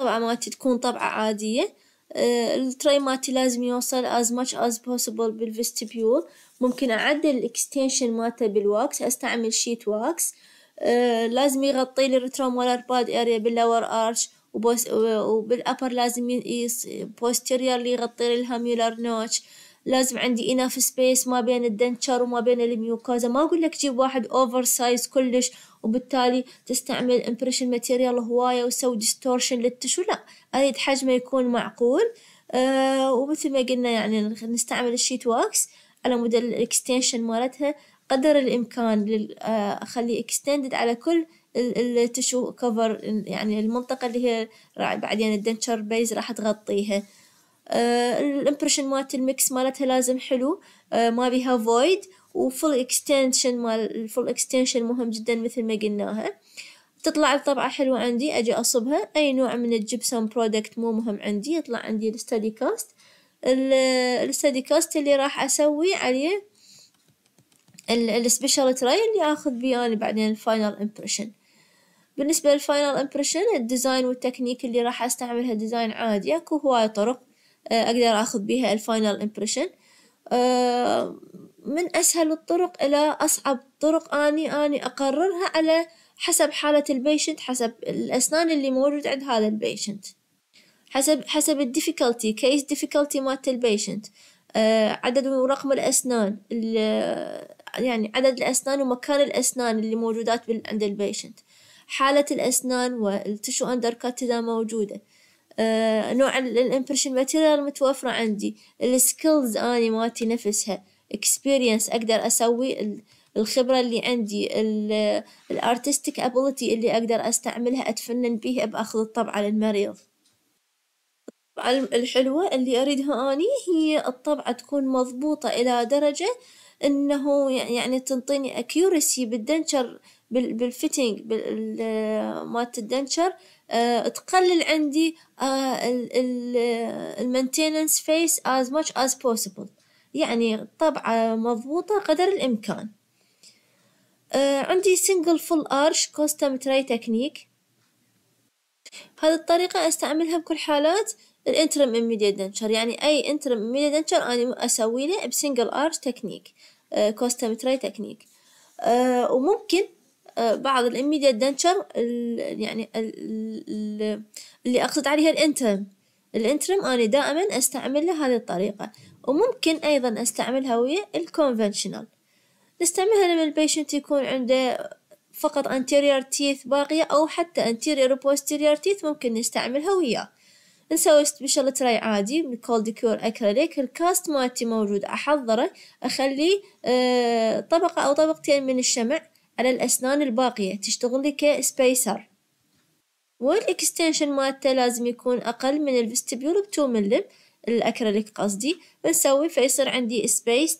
طبعة مالتي تكون طبعة عادية التري مالتي لازم يوصل as much as possible بالفستبيول ممكن أعدل الإكستنشن مالته بالواكس أستعمل شيت واكس آه، لازم يغطي لي الريترومولار باد اريا باللور ارش وبالابر لازم يص... بوستيريرلي يغطي لي الهاميولار نوتش لازم عندي اناف سبيس ما بين الدنتشر وما بين الميوكوزا ما اقول لك جيب واحد اوفر سايز كلش وبالتالي تستعمل امبريشن ماتيريال هواية وسوي ديستورشن للتشو لا اريد حجمه يكون معقول أه ومثل ما قلنا يعني نستعمل الشيت واكس على موديل الاكستنشن مالتها قدر الامكان آه، اخليه اكستندد على كل التشو كفر يعني المنطقة اللي هي بعدين الدنتشر بيز راح تغطيها الامبريشن آه، مالت الميكس مالتها لازم حلو آه، ما بيها فويد وفول اكستنشن مال الفول اكستنشن مهم جدا مثل ما قلناها تطلع الطبعة حلوة عندي أجي أصبها أي نوع من الجبسون برودكت مو مهم عندي يطلع عندي الستادي كاست الستادي كاست اللي راح أسوي عليه السبيشال تراي اللي آخذ بيه أنا بعدين الفاينل امبريشن بالنسبة للفاينل امبريشن الديزاين والتكنيك اللي راح أستعملها ديزاين عادي أكو هواي طرق آه، أقدر أخذ بيها الفاينل إمبريشن آه، من أسهل الطرق إلى أصعب طرق أني أني أقررها على حسب حالة البيشنت حسب الأسنان اللي موجود عند هذا البيشنت حسب حسب الديفيكولتي كيس ديفيكولتي مالت البيشنت آه، عدد ورقم الأسنان يعني عدد الأسنان ومكان الأسنان اللي موجودات عند البيشنت حالة الأسنان والتشو أندر كات إذا موجودة آه، نوع الامبريشن ماتيريال متوفرة عندي السكيلز أني مالتي نفسها اكسبيرينس أقدر أسوي الخبرة اللي عندي الارتستيك ابيليتي اللي أقدر أستعملها أتفنن بيها بأخذ الطبعة للمريض الطبعة الحلوة اللي أريدها أني هي الطبعة تكون مضبوطة إلى درجة إنه يعني تنطيني اكيورسي بالدنشر بالفتنج مالت الدنشر تقلل عندي المينتيننس فيس as much as possible يعني طبعة مضبوطة قدر الإمكان عندي single full arch custom tray technique هذه الطريقة أستعملها بكل حالات الانترم immediate denture يعني أي انترم immediate denture أنا أسوي له بسنجل arch technique custom tray technique وممكن آه، بعض الاميديت دنتشر يعني اللي اقصد عليها الانترم الانترم انا دائما استعملها هذه الطريقة وممكن ايضا استعملها ويا الكونفنشنال نستعملها لما البيشنت يكون عنده فقط انتيرير تيث باقية أو حتى انتيرير posterior تيث ممكن نستعملها وياه نسوي سبيشال تراي عادي من كولد كيور اكريليك الكاست مالتي موجود احضره اخلي آه، طبقة او طبقتين من الشمع على الأسنان الباقية تشتغل كسبيسر والإكستنشن مالته لازم يكون أقل من الفستبيول بتو ملم الأكريليك قصدي بنسوي فيصير عندي سبيس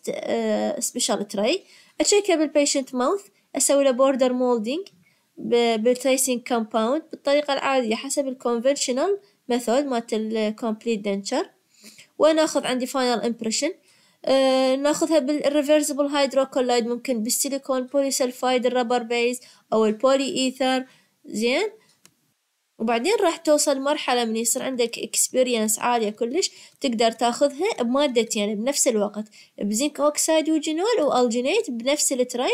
سبيشال تراي أشيكه بالبيشنت ماوث أسوي له بوردر مولدينج بالتريسينج كومباوند بالطريقة العادية حسب الكونفنشنال ميثود مالت الكومبليت دنتشر وناخذ عندي فاينل امبريشن آه، ناخذها بالريفرسبل هيدروكولايد ممكن بالسيليكون بولي سلفايد الرابر بيز او البولي ايثر زين وبعدين راح توصل مرحلة من يصير عندك اكسبيرينس عالية كلش تقدر تاخذها بمادتين يعني بنفس الوقت بزنك اوكسايد وجينول والجينيت بنفس التري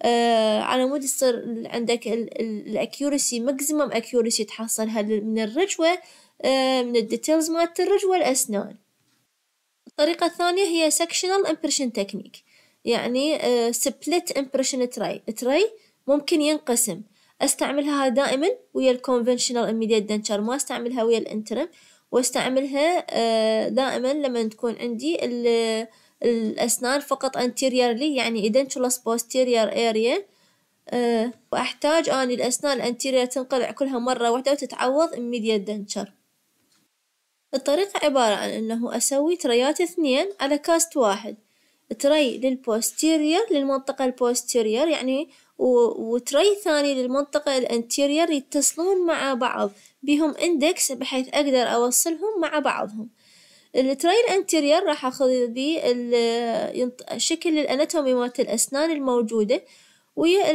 آه على مود يصير عندك الاكيورسي ماكسيمم اكيورسي تحصلها من الرجوة آه من الديتيلز مالت الرجوة الاسنان الطريقة الثانية هي sectional impression technique يعني آه، split impression tray tray ممكن ينقسم استعملها دائما ويا الكونفنشنال immediate denture ما استعملها ويا الانترم واستعملها آه، دائما لما تكون عندي ال الأسنان فقط anteriorly يعني edentulous posterior area آه، وأحتاج أني الأسنان الأنتيرير تنقلع كلها مرة واحدة وتتعوض immediate denture الطريقة عبارة عن أنه أسوي تريات اثنين على كاست واحد تري للبوستيرير للمنطقة البوستيرير يعني وتري ثاني للمنطقة الانتيرير يتصلون مع بعض بهم اندكس بحيث أقدر أوصلهم مع بعضهم التري الانتيرير راح أخذ بيه شكل الأناتومي مالت الأسنان الموجودة ويا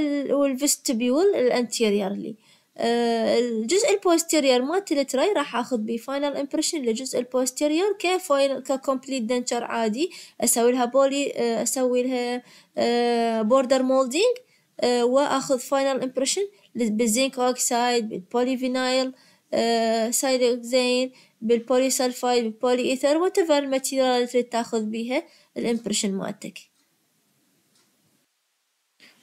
الفستبيول الانتيريرلي الجزء البوستيرير مالت التري راح اخذ بيه فاينل امبريشن للجزء البوستيرير كفاينل ككومبليت دنتشر عادي اسوي لها بولي آه، اسوي لها بوردر آه، مولدينج آه، واخذ فاينل امبريشن بالزنك اوكسايد بالبولي فينايل سايلوكزين بالبولي سلفايد بالبولي ايثر وات ايفر الماتيريال اللي تريد تاخذ بيها الامبريشن مالتك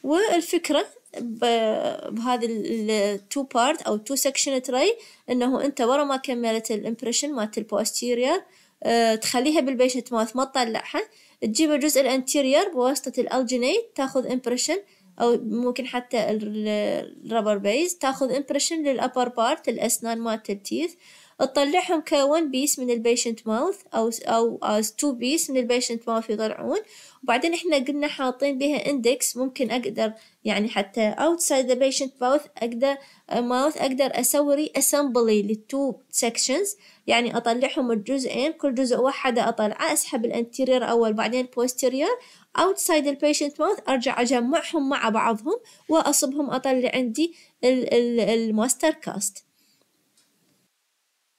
والفكره بهذا التو بارت او تو سكشن تري انه انت ورا ما كملت الامبريشن مالت البوستيرير آه، تخليها بالبيشنت ماوث ما تطلعها تجيب الجزء الانتيرير بواسطة الالجينيت تاخذ امبريشن او ممكن حتى الرابر بيز تاخذ امبريشن للابر بارت الاسنان مالت التيث تطلعهم كون بيس من البيشنت ماوث او او از تو بيس من البيشنت ماوث يطلعون وبعدين احنا قلنا حاطين بها اندكس ممكن اقدر يعني حتى outside the patient mouth اقدر mouth اقدر اسوي ري اسمبلي للتو sections يعني اطلعهم الجزئين كل جزء واحدة اطلعه اسحب الانتيرير اول بعدين posterior outside the patient mouth ارجع اجمعهم مع بعضهم واصبهم اطلع عندي الماستر كاست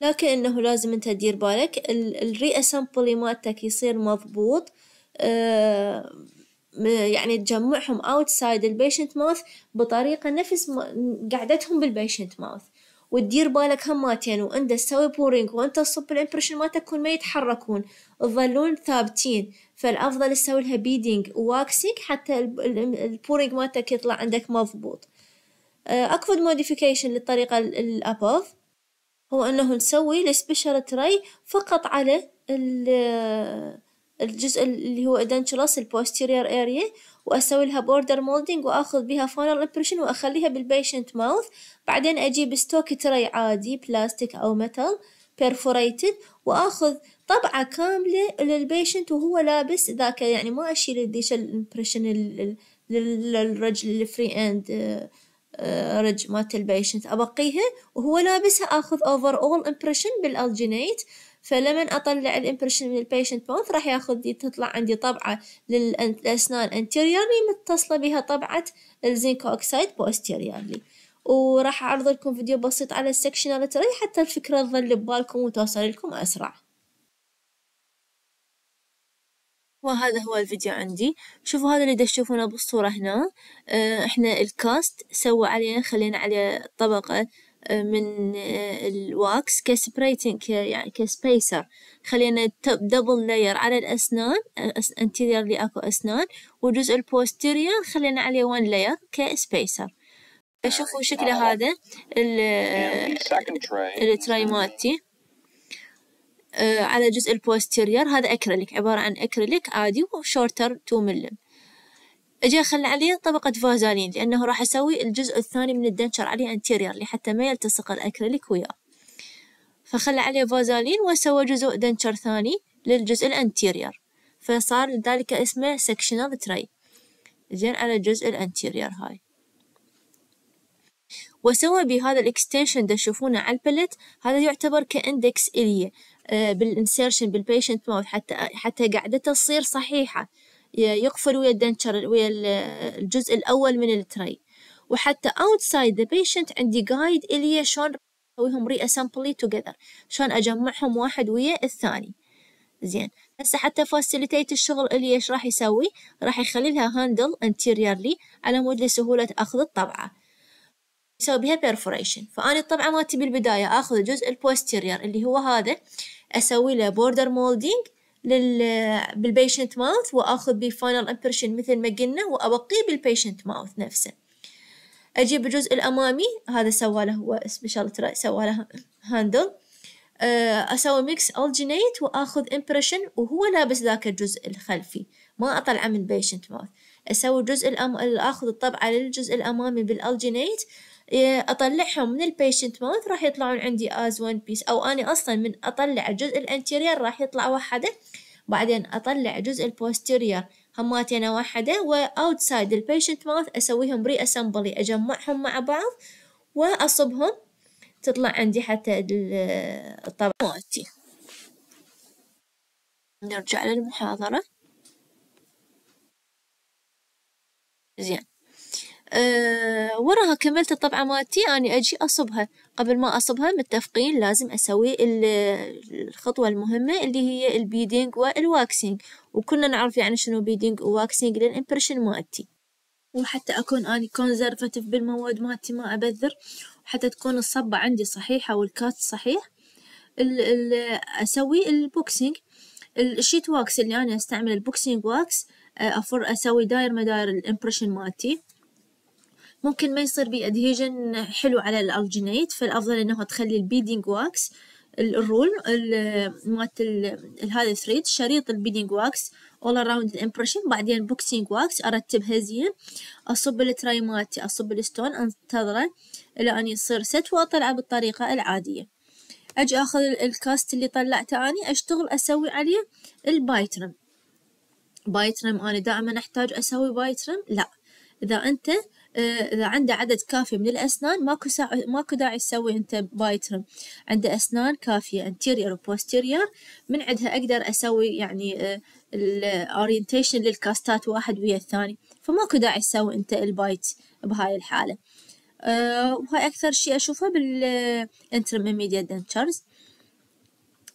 لكن انه لازم انت تدير بالك الري اسامبلي مالتك يصير مضبوط آه، يعني تجمعهم اوتسايد البيشنت ماوث بطريقة نفس قعدتهم بالبيشنت ماوث وتدير بالك هماتين وانت تسوي بورينج وانت تصب الامبريشن ما تكون ما يتحركون تظلون ثابتين فالافضل تسوي لها بيدينج وواكسينج حتى البورينج مالتك يطلع عندك مضبوط آه، اكفد موديفيكيشن للطريقة الابوف هو انه نسوي السبيشال تري فقط على الجزء اللي هو ادنتشرس البوستيرير اريا واسوي لها بوردر مولدنج واخذ بها فاينل امبريشن واخليها بالبيشنت ماوث بعدين اجيب ستوك تري عادي بلاستيك او ميتال بيرفوريتد واخذ طبعة كاملة للبيشنت وهو لابس ذاك يعني ما اشيل ذيش الامبريشن للرجل الفري اند رج مالت البيشنت ابقيها وهو لابسها اخذ اوفر اول امبريشن بالالجينيت فلمن أطلع الإمبريشن من البيشنت بونث راح ياخذ تطلع عندي طبعة للأسنان انتيريرلي متصلة بها طبعة الزنك أوكسايد posteriorly وراح أعرض لكم فيديو بسيط على السكشناليتري حتى الفكرة تظل ببالكم وتوصل لكم أسرع وهذا هو الفيديو عندي شوفوا هذا اللي تشوفونه بالصورة هنا آه، احنا الكاست سوى علينا خلينا عليه طبقة من آه، الواكس كسبريتنج يعني كسبيسر خلينا دبل لاير على الأسنان انتيرير آه، لي أكو أسنان والجزء البوستيرير خلينا عليه وان لاير كسبيسر شوفوا شكله هذا آه، التراي مالتي على جزء البوستيرير هذا أكريليك عبارة عن أكريليك عادي وشورتر 2 ملم اجي خل عليه طبقة فازالين لانه راح اسوي الجزء الثاني من الدنشر عليه انتيرير حتى ما يلتصق الاكريليك وياه فخلى عليه فازالين وسوى جزء دنشر ثاني للجزء الانتيرير فصار ذلك اسمه سكشنال تري زين على الجزء الانتيرير هاي وسوى بهذا الاكستنشن ده تشوفونه على البلت هذا يعتبر كاندكس إلية بالانسيرشن بالبيشنت ماوث حتى حتى قعدته تصير صحيحة يقفل ويا الدنتشر ويا الجزء الأول من التري وحتى outside the patient عندي guide إلي شلون أسويهم reassembly together شلون أجمعهم واحد ويا الثاني زين هسه حتى فاسيليتيت الشغل اللي ايش راح يسوي راح يخلي لها هاندل انتيريرلي على مود لسهولة اخذ الطبعة يسوي بها بيرفوريشن فأنا الطبعة مالتي بالبداية اخذ الجزء البوستيرير اللي هو هذا اسوي له بوردر مولدينج لل بالبيشنت ماوث واخذ بيه فاينل امبرشن مثل ما قلنا واوقيه بالبيشنت ماوث نفسه اجيب الجزء الامامي هذا سوى له هو سبيشال راي سوى له هاندل آه، اسوي ميكس الجينيت واخذ امبرشن وهو لابس ذاك الجزء الخلفي ما اطلعه من البيشنت ماوث اسوي الجزء الأم... اخذ الطبعه للجزء الامامي بالالجينيت إيه، اطلعهم من البيشنت ماوث راح يطلعون عندي از وان بيس او اني اصلا من اطلع الجزء الانتيرير راح يطلع وحده بعدين اطلع جزء البوستيرير هماتين وحده واوتسايد البيشنت ماوث اسويهم ري اسمبلي اجمعهم مع بعض واصبهم تطلع عندي حتى الطبع مالتي نرجع للمحاضرة زين آه، وراها كملت الطبعة مالتي أني أجي أصبها قبل ما أصبها متفقين لازم أسوي الخطوة المهمة اللي هي البيدينج والواكسينج وكنا نعرف يعني شنو بيدينج وواكسينج للإمبرشن مالتي وحتى أكون أني كونزرفاتيف بالمواد مالتي ما أبذر وحتى تكون الصبة عندي صحيحة والكات صحيح ال ال أسوي البوكسينج الشيت واكس اللي أنا أستعمل البوكسينج واكس آه، أفر أسوي داير مداير الإمبرشن مالتي ممكن ما يصير بي ادهيجن حلو على الالجينيت فالافضل انه تخلي البيدينج واكس الرول مالت هذا الثريد شريط البيدينج واكس اول اراوند impression بعدين بوكسينج واكس ارتبها زين اصب التراي مالتي اصب الستون انتظره الى ان يصير ست واطلعه بالطريقه العاديه اجي اخذ الكاست اللي طلعته اني اشتغل اسوي عليه البايترم بايترم انا دائما احتاج اسوي بايترم لا اذا انت إذا آه، عنده عدد كافي من الأسنان ماكو ماكو داعي تسوي أنت بايترم عنده أسنان كافية anterior و posterior من عندها أقدر أسوي يعني آه، الأورينتيشن للكاستات واحد ويا الثاني فماكو داعي تسوي أنت البايت بهاي الحالة أه وهاي أكثر شيء أشوفه بالانترم بالانترميديت دنتشرز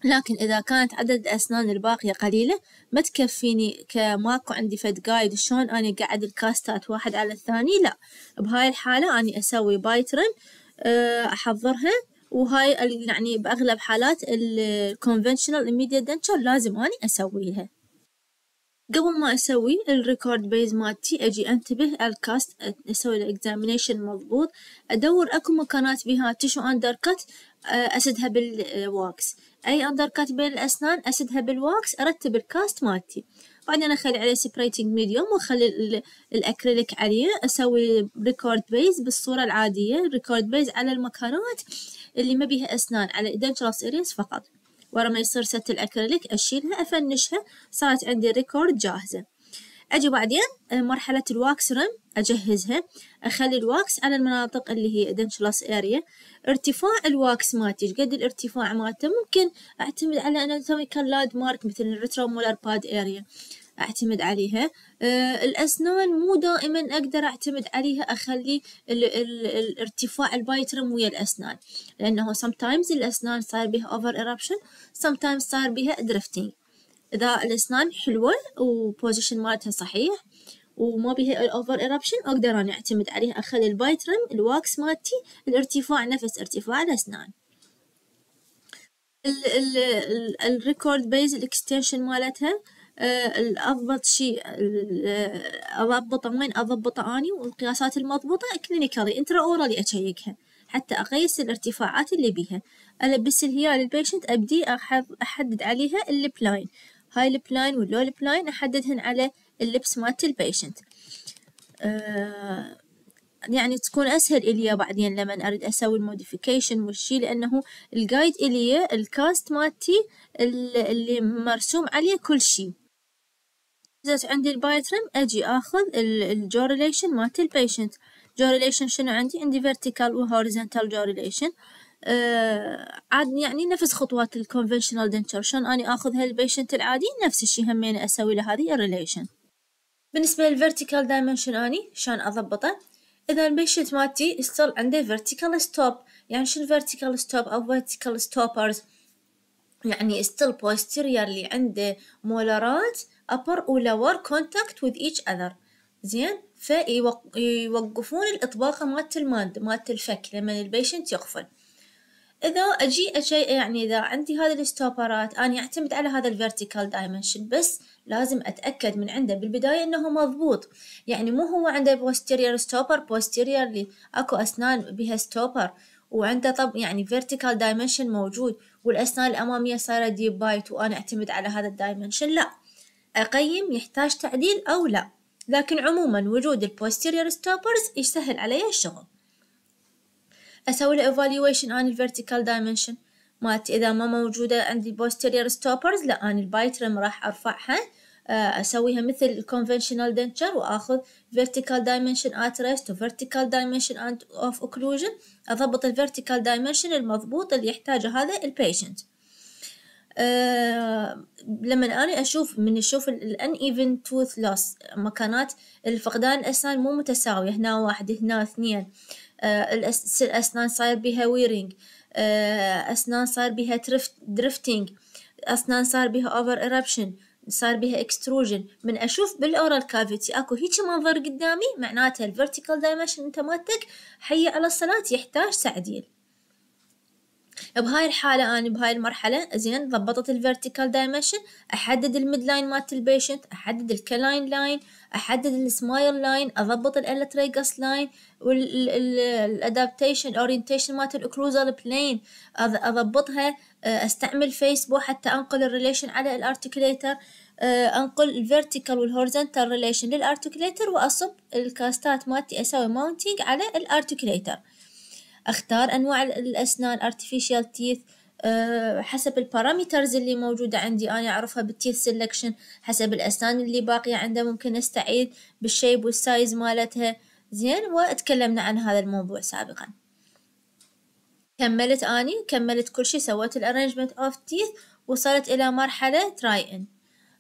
لكن إذا كانت عدد الأسنان الباقية قليلة ما تكفيني كماكو عندي فد قايد شلون أني قاعد الكاستات واحد على الثاني لا بهاي الحالة أني أسوي بايترن آه، أحضرها وهاي يعني بأغلب حالات الكونفنشنال immediate دنشر لازم أني أسويها قبل ما أسوي الريكورد بيز مالتي أجي أنتبه الكاست أسوي الإكزامينيشن مضبوط أدور أكو مكانات بيها تشو أندر كات أسدها بالواكس اي اندر كات بين الاسنان اسدها بالواكس ارتب الكاست مالتي بعدين اخلي عليه سبريتنج ميديوم واخلي الاكريليك عليه اسوي ريكورد بيز بالصوره العاديه ريكورد بيز على المكانات اللي ما بيها اسنان على دنتشرس اريس فقط ورا ما يصير ست الاكريليك اشيلها افنشها صارت عندي ريكورد جاهزه أجي بعدين آه، مرحلة الواكس رم أجهزها أخلي الواكس على المناطق اللي هي دنشلاس اريا ارتفاع الواكس مالتي قد الارتفاع مالته ممكن أعتمد على أن أسوي كلاد مارك مثل الريترومولار باد اريا اعتمد عليها أه الاسنان مو دائما اقدر اعتمد عليها اخلي ال ال الارتفاع البايترم ويا الاسنان لانه sometimes الاسنان صار بها اوفر eruption sometimes صار بها درفتنج اذا الاسنان حلوه وبوزيشن مالتها صحيح وما بيها الاوفر ايربشن اقدر انا اعتمد عليها اخلي البايترم الواكس مالتي الارتفاع نفس ارتفاع الاسنان الريكورد بيز الاكستنشن مالتها آه، اضبط شيء اضبطه وين اضبطه اني والقياسات المضبوطه كلينيكالي انترا اورالي اشيكها حتى اقيس الارتفاعات اللي بيها البس الهيال البيشنت ابدي احدد عليها لاين هاي ليب لاين واللو ليب لاين احددهن على اللبس مالت البيشنت أه يعني تكون اسهل الي بعدين لما اريد اسوي الموديفيكيشن والشي لانه الجايد الي الكاست مالتي اللي مرسوم عليه كل شي جات عندي البايترم اجي اخذ الجوريليشن مالت البيشنت جوريليشن شنو عندي عندي vertical و horizontal جوريليشن آه، عاد يعني نفس خطوات الكونفنشنال دنتشر شلون اني اخذ هالبيشنت العادي نفس الشي همين اسوي له هذه الريليشن بالنسبه للفيرتيكال دايمنشن اني شلون اضبطه اذا البيشنت مالتي استل عنده فيرتيكال ستوب يعني شنو فيرتيكال ستوب او فيرتيكال ستوبرز يعني still اللي عنده مولارات upper و lower contact with each other زين فيوقفون الإطباقة مالت الماند مالت الفك لما البيشنت يغفل إذا أجي أشي يعني إذا عندي هذه الستوبرات أنا أعتمد على هذا الفيرتيكال دايمنشن بس لازم أتأكد من عنده بالبداية إنه مضبوط يعني مو هو عنده بوستيرير ستوبر بوستيرير اللي أكو أسنان بها ستوبر وعنده طب يعني فيرتيكال دايمنشن موجود والأسنان الأمامية صايرة ديب بايت وأنا أعتمد على هذا الدايمنشن لا أقيم يحتاج تعديل أو لا لكن عموما وجود البوستيرير ستوبرز يسهل علي الشغل اسوي له ايفالويشن انا الفيرتيكال دايمنشن مالتي اذا ما موجوده عندي بوستيرير ستوبرز لا انا البايترم راح ارفعها آه، اسويها مثل الكونفنشنال دنتشر واخذ فيرتيكال دايمنشن ات ريست وفيرتيكال دايمنشن اند اوف اوكلوجن اضبط الفيرتيكال دايمنشن المضبوط اللي يحتاجه هذا البيشنت أه لما انا اشوف من اشوف الان ايفن توث لوس مكانات الفقدان الاسنان مو متساويه هنا واحد هنا اثنين آه، الأسنان صاير بها ويرينج آه، أسنان صار بها درفتينج أسنان صار بها أوفر إرابشن صار بها اكستروجن من اشوف بالاورال كافيتي اكو هيك منظر قدامي معناته الفيرتيكال دايمنشن انت مالتك حي على الصلاه يحتاج تعديل بهاي الحالة أنا بهاي المرحلة زين ضبطت الفيرتيكال دايمنشن أحدد الميد لاين مالت البيشنت أحدد الكلاين لاين أحدد السمايل لاين أضبط الألتريجاس لاين والأدابتيشن أورينتيشن مالت الأكروزال بلين أضبطها أستعمل فيسبو حتى أنقل الريليشن على الأرتكليتر انقل الفيرتيكال relation ريليشن للارتكليتر واصب الكاستات مالتي اسوي ماونتينج على الارتكليتر أختار أنواع الأسنان artificial teeth آه، حسب البارامترز اللي موجودة عندي أنا أعرفها بالتيث سيلكشن حسب الأسنان اللي باقية عنده ممكن أستعيد بالشيب والسايز مالتها زين وأتكلمنا عن هذا الموضوع سابقا كملت أني كملت كل شي سويت الارينجمنت اوف تيث وصلت إلى مرحلة تراي إن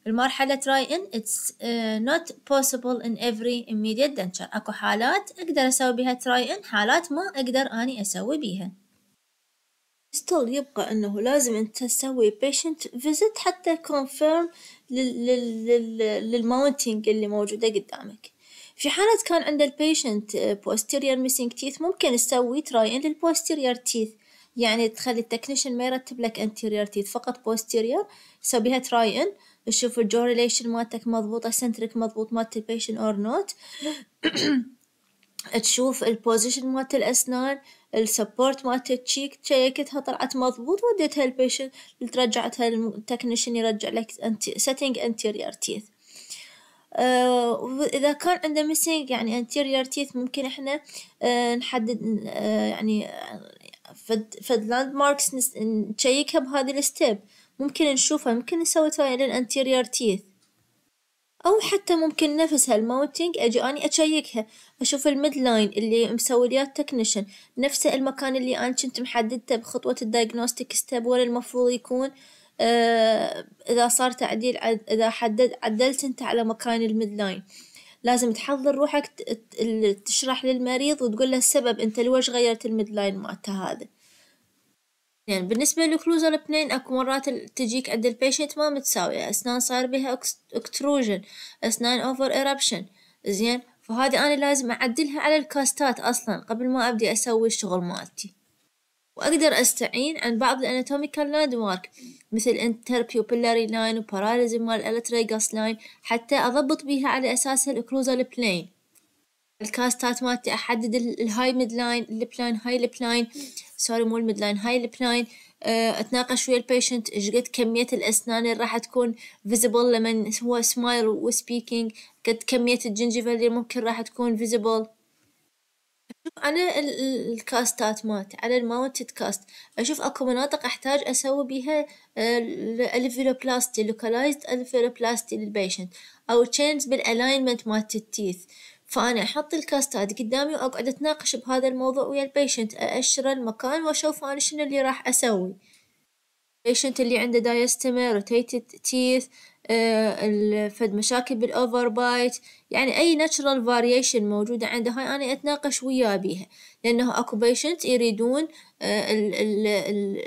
المرحلة try in it's uh, not possible in every immediate denture أكو حالات أقدر أسوي بها try in حالات ما أقدر أني أسوي بها still يبقى أنه لازم أنت تسوي patient visit حتى confirm لل للماونتينج اللي موجودة قدامك في حالة كان عند البيشنت uh, posterior missing teeth ممكن تسوي try in للposterior teeth يعني تخلي التكنيشن ما يرتب لك anterior teeth فقط posterior سوي بها try in تشوف الجوريليشن مالتك مضبوطة سنترك مضبوط مالت البيشن اور نوت تشوف البوزيشن مالت الاسنان السبورت مالت التشيك تشيكتها طلعت مضبوط وديتها البيشن رجعتها التكنيشن يرجع لك انتي سيتنج انتيرير تيث واذا كان عنده ميسينج يعني انتيرير تيث ممكن احنا آه، نحدد آه، يعني فد فد لاند ماركس نشيكها بهذه الستيب ممكن نشوفها ممكن نسوي تراي للانتيرير تيث أو حتى ممكن نفس هالماونتينج أجي أني أشيكها أشوف الميد لاين اللي مسوي لياه التكنيشن نفسه المكان اللي أنا كنت محددته بخطوة الدايجنوستيك ستيب وين المفروض يكون آه، إذا صار تعديل إذا حدد عدلت أنت على مكان الميد لاين لازم تحضر روحك تشرح للمريض وتقول له السبب أنت لوش غيرت الميد لاين مالته هذا يعني بالنسبة للكلوز بلين اكو مرات تجيك عند البيشنت ما متساوية اسنان صاير بها اكتروجن اسنان اوفر ايربشن زين فهذي انا لازم اعدلها على الكاستات اصلا قبل ما ابدي اسوي الشغل مالتي واقدر استعين عن بعض الاناتوميكال لاند مارك مثل انتربيوبيلاري لاين وباراليزم مال الاتريجاس لاين حتى اضبط بيها على اساسها الكلوزر بلين الكاستات مالتي احدد الهاي ميد لاين الليب لاين هاي ليب لاين سوري مو الميد لاين هاي ليب لاين آه، اتناقش ويا البيشنت ايش قد كميه الاسنان اللي راح تكون فيزبل لمن هو سمايل وسبيكينج قد كميه الجنجيفا اللي ممكن راح تكون فيزبل انا الكاستات مالتي على الماونتد كاست اشوف اكو مناطق احتاج اسوي بيها الالفيلوبلاستي لوكالايزد الفيلوبلاستي للبيشنت او تشينج بالالاينمنت مالت التيث فأنا أحط الكاستات قدامي وأقعد أتناقش بهذا الموضوع ويا البيشنت أأشر المكان وأشوف أنا شنو اللي راح أسوي البيشنت اللي عنده دايستمر روتيتد تيث آه فد مشاكل بالأوفر بايت يعني أي ناتشرال فاريشن موجودة عنده هاي أنا أتناقش وياه بيها لأنه أكو بيشنت يريدون آه ال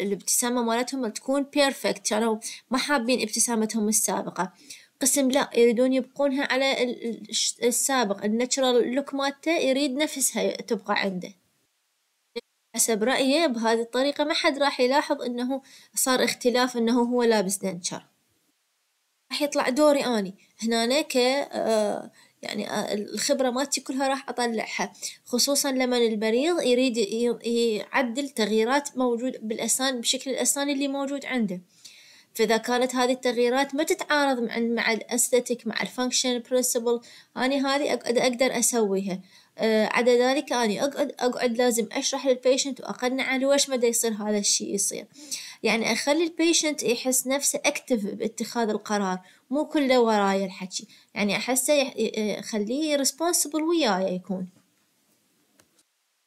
الابتسامة مالتهم تكون بيرفكت كانوا يعني ما حابين ابتسامتهم السابقة قسم لا يريدون يبقونها على السابق الناتشرال لوك مالته يريد نفسها تبقى عنده حسب رأيه بهذه الطريقة ما حد راح يلاحظ انه صار اختلاف انه هو لابس دنشر راح يطلع دوري اني هنا ك آه، يعني آه، الخبرة مالتي كلها راح اطلعها خصوصا لما المريض يريد يعدل تغييرات موجود بالاسنان بشكل الاسنان اللي موجود عنده فاذا كانت هذه التغييرات ما تتعارض مع مع الاستاتيك مع الفانكشن برنسبل اني هذه اقعد اقدر اسويها آه عدا ذلك اني اقعد اقعد لازم اشرح للبيشنت واقنعه ليش ما يصير هذا الشيء يصير يعني اخلي البيشنت يحس نفسه اكتف باتخاذ القرار مو كله ورايا الحكي يعني احسه اخليه آه، ريسبونسبل وياي يكون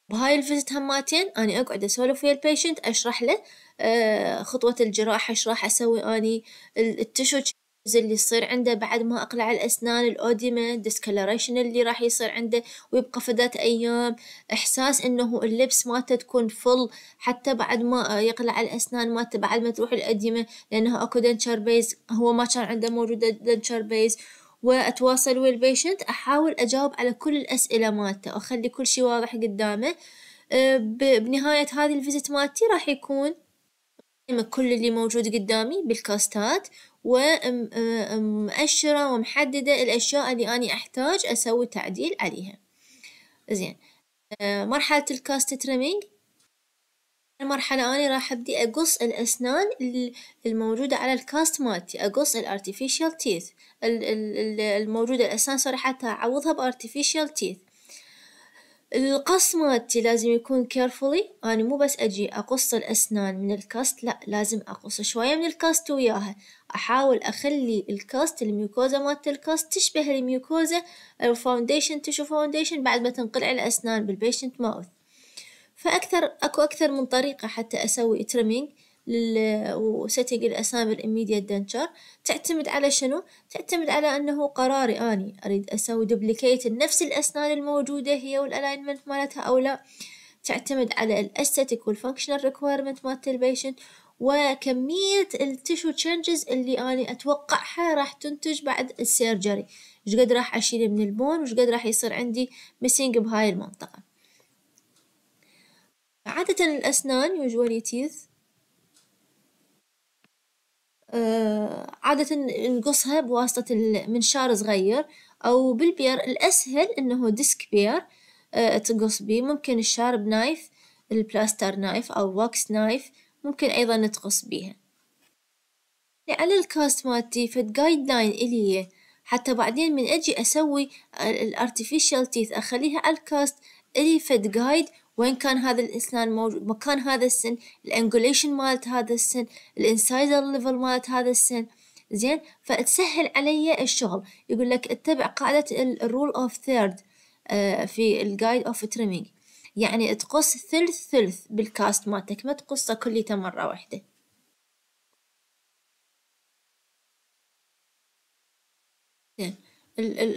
بهاي الفيزت هماتين اني اقعد اسولف ويا البيشنت اشرح له آه، خطوة الجراحة إيش راح أسوي أني التشو اللي يصير عنده بعد ما أقلع الأسنان الاوديما ديسكلريشن اللي راح يصير عنده ويبقى فدات أيام إحساس إنه اللبس مالته تكون فل حتى بعد ما آه، يقلع الأسنان مالته بعد ما تروح الأديمة لأنه أكو دنشر بيز هو ما كان عنده موجود دنشر بيز وأتواصل ويا البيشنت أحاول أجاوب على كل الأسئلة مالته وأخلي كل شيء واضح قدامه آه، بنهاية هذه الفيزيت مالتي راح يكون كل اللي موجود قدامي بالكاستات ومؤشرة ومحددة الأشياء اللي أني أحتاج أسوي تعديل عليها، زين آه، مرحلة الكاست تريمينج هالمرحلة أنا راح أبدي أقص الأسنان الموجودة على الكاست مالتي أقص الارتفيشال تيث الموجودة الأسنان صراحة أعوضها بارتفيشال تيث. القصمة لازم يكون كيرفولي أنا مو بس أجي أقص الأسنان من الكاست لأ لازم أقص شوية من الكاست وياها أحاول أخلي الكاست الميوكوزا مالت الكاست تشبه الميوكوزا الفاونديشن تشو فاونديشن بعد ما تنقلع الأسنان بالبيشنت ماوث فأكثر أكو أكثر من طريقة حتى أسوي تريمينج لل وسيتنج الأسامي الإميديت دنتشر تعتمد على شنو؟ تعتمد على أنه قراري أني أريد أسوي دوبليكيت نفس الأسنان الموجودة هي والألاينمنت مالتها أو لا تعتمد على الأستاتيك والفانكشنال ريكويرمنت مالت البيشنت وكمية التشو تشنجز اللي أني أتوقعها راح تنتج بعد السيرجري وش قد راح أشيل من البون وش قد راح يصير عندي ميسينج بهاي المنطقة عادة الأسنان usually teeth آه، عادة نقصها بواسطة المنشار صغير أو بالبير الأسهل إنه ديسك بير آه، تقص بيه ممكن الشارب نايف البلاستر نايف أو واكس نايف ممكن أيظا تقص بيها، على الكاست مالتي فد قايد لاين إلي حتى بعدين من أجي أسوي الأرتفيشال تيث أخليها على الكاست إلي فد قايد. وين كان هذا الإنسان موجود مكان هذا السن الانجوليشن مالت هذا السن الانسايزر ليفل مالت هذا السن زين فتسهل علي الشغل يقول لك اتبع قاعدة الرول اوف ثيرد في الجايد اوف تريمينج يعني تقص ثلث ثلث بالكاست مالتك ما تقصه كليته مرة واحدة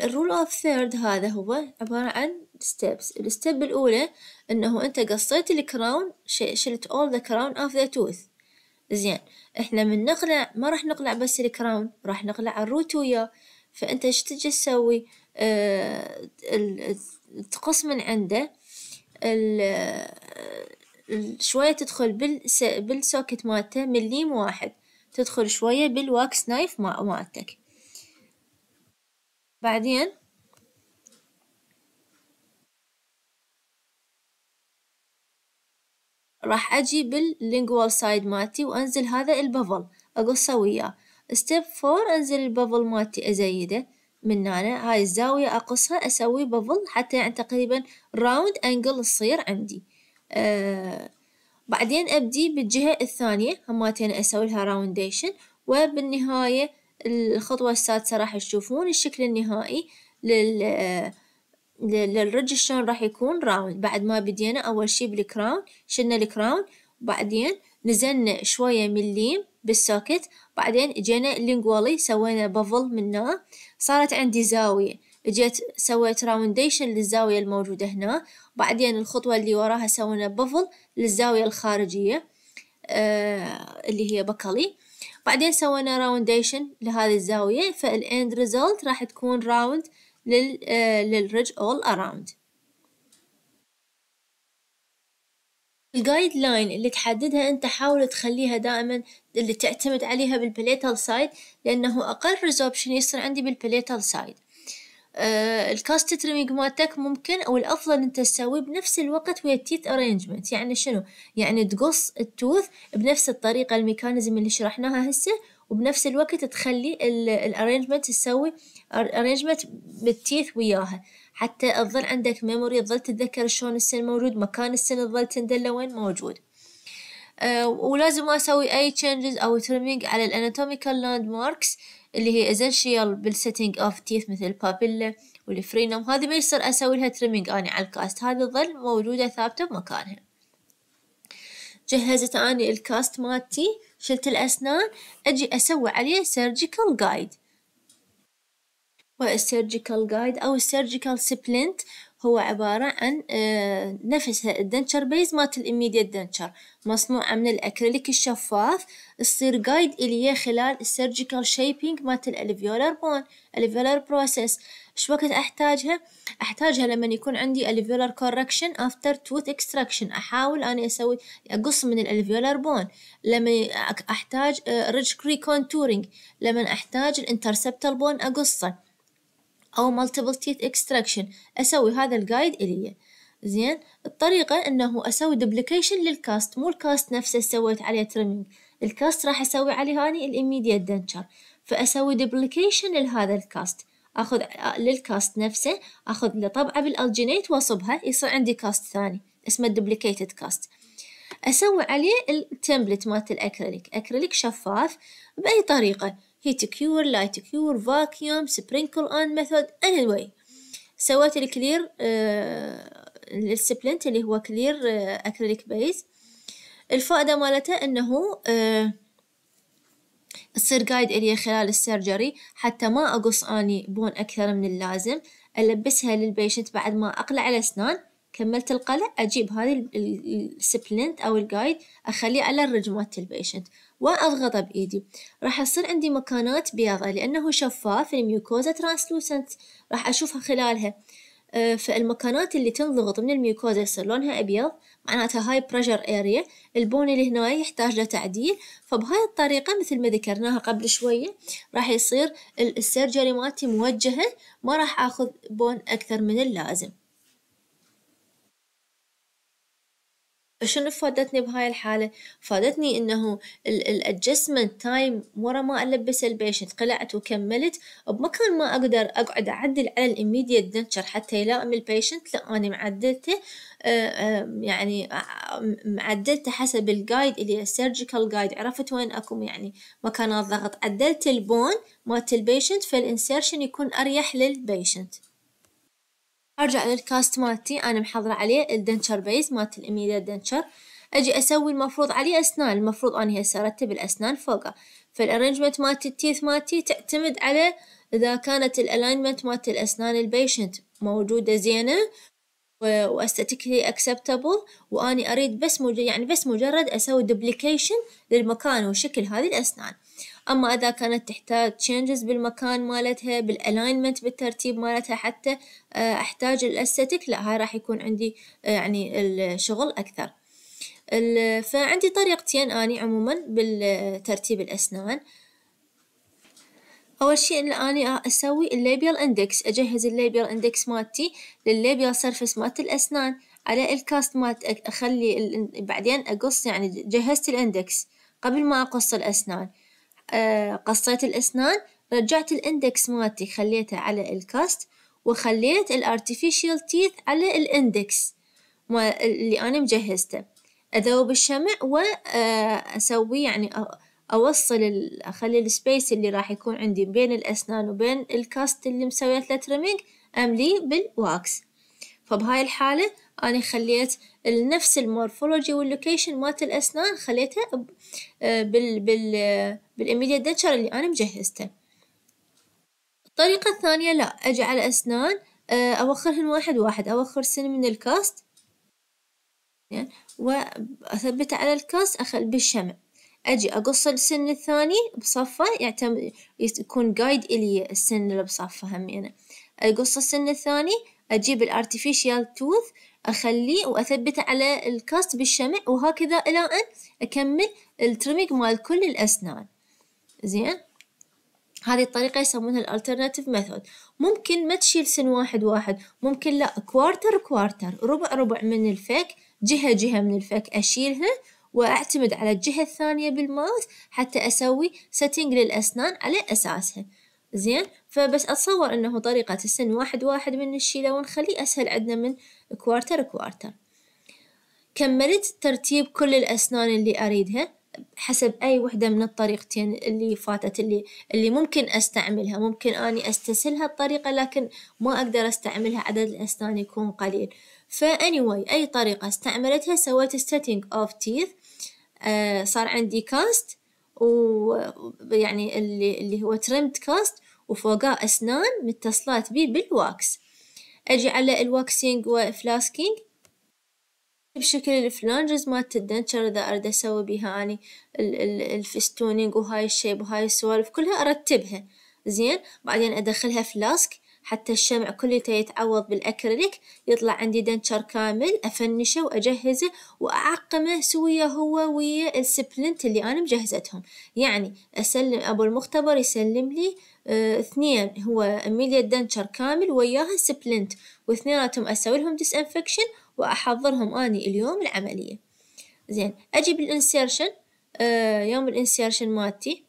الرول اوف ثيرد هذا هو عبارة عن ستيبس الستيب الأولى إنه أنت قصيت الكراون شلت all the crown of the tooth زين إحنا من نقلع ما راح نقلع بس الكراون راح نقلع الروت وياه فأنت إيش تجي تسوي آه، تقص من عنده شوية تدخل بالسوكت مالته مليم واحد تدخل شوية بالواكس نايف مالتك بعدين راح أجي باللينجوال سايد مالتي وأنزل هذا البافل أقصه وياه ستيب فور أنزل البافل مالتي أزيده من هنا هاي الزاوية أقصها أسوي بافل حتى يعني تقريبا راوند أنجل تصير عندي آه بعدين أبدي بالجهة الثانية هماتين أسوي لها راونديشن وبالنهاية الخطوة السادسة راح تشوفون الشكل النهائي لل للرج شلون راح يكون راوند بعد ما بدينا أول شي بالكراون شلنا الكراون وبعدين نزلنا شوية من الليم بالسوكت بعدين اجينا اللينجوالي سوينا بفل منه صارت عندي زاوية اجيت سويت راونديشن للزاوية الموجودة هنا بعدين الخطوة اللي وراها سوينا بفل للزاوية الخارجية آه اللي هي بكالي بعدين سوينا راونديشن لهذه الزاوية فالاند ريزلت راح تكون راوند لل آه، للرج اول اراوند الجايد لاين اللي تحددها انت حاول تخليها دائما اللي تعتمد عليها بالبليتال سايد لانه اقل ريزوبشن يصير عندي بالبليتال سايد آه، الكاست تريمينج مالتك ممكن او الافضل انت تسويه بنفس الوقت ويا التيث ارينجمنت يعني شنو يعني تقص التوث بنفس الطريقه الميكانيزم اللي شرحناها هسه وبنفس الوقت تخلي الارينجمنت تسوي ارينجمنت بالتيث وياها حتى تظل عندك ميموري تظل تتذكر شلون السن موجود مكان السن تظل تندله وين موجود أه ولازم ما اسوي اي تشينجز او تريمينج على الاناتوميكال لاند ماركس اللي هي essential بالsetting of teeth مثل البابيلا والفرينوم هذه ما يصير أسوي لها تريمينج اني على الكاست هذه تظل موجودة ثابتة بمكانها جهزت أني الكاست مالتي شلت الأسنان أجي أسوي عليه surgical guide والسيرجيكال جايد أو السيرجيكال سبلنت هو عبارة عن نفسها الدنشر بيز مات الإميديا دنشر مصنوعة من الأكريليك الشفاف تصير قايد إليه خلال السيرجيكال شيبينج مات الألفيولر بون الألفيولر بروسيس شو وقت أحتاجها؟ أحتاجها لما يكون عندي الألفيولر كوركشن أفتر توث اكستراكشن أحاول أني أسوي أقص من الألفيولر بون آه، لما أحتاج ريج كري كونتورينج لما أحتاج الانترسبتال بون أقصه أو multiple teeth extraction أسوي هذا الجايد إلي زين الطريقة إنه أسوي duplication للكاست مو الكاست نفسه سويت عليه trimming الكاست راح أسوي عليه هاني الإميديت denture فأسوي duplication لهذا الكاست أخذ للكاست نفسه أخذ له طبعة بالألجينيت وأصبها يصير عندي كاست ثاني اسمه duplicated كاست أسوي عليه التمبلت مالت الأكريليك أكريليك شفاف بأي طريقة هيت كيور لايت كيور فاكيوم سبرينكل اون ميثود اني واي سويت الكلير آه، السبلنت اللي هو كلير اكريليك بيز الفائدة مالته انه آه، تصير قايد الي خلال السيرجري حتى ما اقص اني بون اكثر من اللازم البسها للبيشنت بعد ما اقلع الاسنان كملت القلع أجيب هذه السبلنت أو الجايد أخليه على الرجل مالت البيشنت وأضغطه بإيدي راح يصير عندي مكانات بيضة لأنه شفاف الميوكوزا يعني ترانسلوسنت راح أشوفها خلالها أه، فالمكانات اللي تنضغط من الميوكوزا يصير لونها أبيض معناتها هاي بريشر اريا البون اللي هنا يحتاج لتعديل تعديل فبهاي الطريقة مثل ما ذكرناها قبل شوية راح يصير السيرجري مالتي موجهة ما راح اخذ بون اكثر من اللازم فشنو فادتني بهاي الحالة فادتني انه الادجستمنت تايم ورا ما البس البيشنت قلعت وكملت بمكان ما اقدر اقعد اعدل على الاميديت دنتشر حتى يلائم البيشنت لا انا معدلته آه، يعني آه، معدلته حسب الجايد اللي هي السيرجيكال جايد عرفت وين اكو يعني مكانات ضغط عدلت البون مالت البيشنت فالانسيرشن يكون اريح للبيشنت ارجع للكاست مالتي انا محضرة عليه الدنشر بيز مالت الاميليا دنشر اجي اسوي المفروض عليه اسنان المفروض اني هسه ارتب الاسنان فوقه فالارينجمنت مالت التيث مالتي تعتمد على اذا كانت الالاينمنت مالت الاسنان البيشنت موجودة زينة واستاتيكلي اكسبتابل واني اريد بس مجرد يعني بس مجرد اسوي دوبليكيشن للمكان وشكل هذه الاسنان اما اذا كانت تحتاج تشينجز بالمكان مالتها بالالاينمنت بالترتيب مالتها حتى آه، احتاج الاستاتيك لا هاي راح يكون عندي آه، يعني الشغل اكثر فعندي طريقتين اني عموما بالترتيب الاسنان اول شيء ان اني اسوي الليبيال اندكس اجهز الليبيال اندكس مالتي للليبيال سيرفيس مالت الاسنان على الكاست مالت اخلي ال... بعدين اقص يعني جهزت الاندكس قبل ما اقص الاسنان آه، قصيت الأسنان رجعت الاندكس مالتي خليته على الكاست وخليت الارتفيشال تيث على الاندكس اللي أنا مجهزته أذوب الشمع وأسوي آه، يعني أوصل أخلي السبيس اللي راح يكون عندي بين الأسنان وبين الكاست اللي مسويت له تريمينج أمليه بالواكس فبهاي الحالة أنا خليت نفس المورفولوجي واللوكيشن مالت الأسنان خليتها آه، بال بال بالإميديا دنشر اللي أنا مجهزته الطريقة الثانية لا أجي على أسنان آه، أوخرهن واحد واحد أوخر سن من الكاست إيه، وأثبته على الكاست أخل بالشمع أجي أقص السن الثاني بصفة يعتمد يكون جايد إلي السن اللي بصفة همينة أقص السن الثاني أجيب الارتفيشيال توث أخليه وأثبته على الكاست بالشمع وهكذا إلى أن أكمل التريمينج مال كل الأسنان زين هذه الطريقة يسمونها الالترناتيف ميثود ممكن ما تشيل سن واحد واحد ممكن لا كوارتر كوارتر ربع ربع من الفك جهة جهة من الفك أشيلها وأعتمد على الجهة الثانية بالماوس حتى أسوي سيتنج للأسنان على أساسها زين فبس أتصور إنه طريقة السن واحد واحد من الشيلة ونخليه أسهل عندنا من كوارتر كوارتر كملت ترتيب كل الأسنان اللي أريدها حسب أي وحدة من الطريقتين اللي فاتت اللي اللي ممكن أستعملها ممكن أني أستسهل الطريقة لكن ما أقدر أستعملها عدد الأسنان يكون قليل فأنيواي أي طريقة استعملتها سويت setting أوف آه، تيث صار عندي كاست ويعني اللي اللي هو تريمد كاست وفوقه أسنان متصلات بيه بالواكس أجي على الواكسينج وفلاسكينج بشكل الفلانجز ما تدنشر إذا أريد أسوي بيها أني يعني الفستونينج وهاي الشيب وهاي السوالف كلها أرتبها زين بعدين أدخلها فلاسك حتى الشمع كليته يتعوض بالأكريليك يطلع عندي دنتشر كامل أفنشه وأجهزه وأعقمه سوية هو ويا السبلنت اللي أنا مجهزتهم يعني أسلم أبو المختبر يسلم لي آه، اثنين هو أميليا دنتشر كامل وياها سبلنت واثنيناتهم أسوي لهم ديسانفكشن وأحضرهم أني اليوم العملية زين أجي بالإنسيرشن اه يوم الإنسيرشن مالتي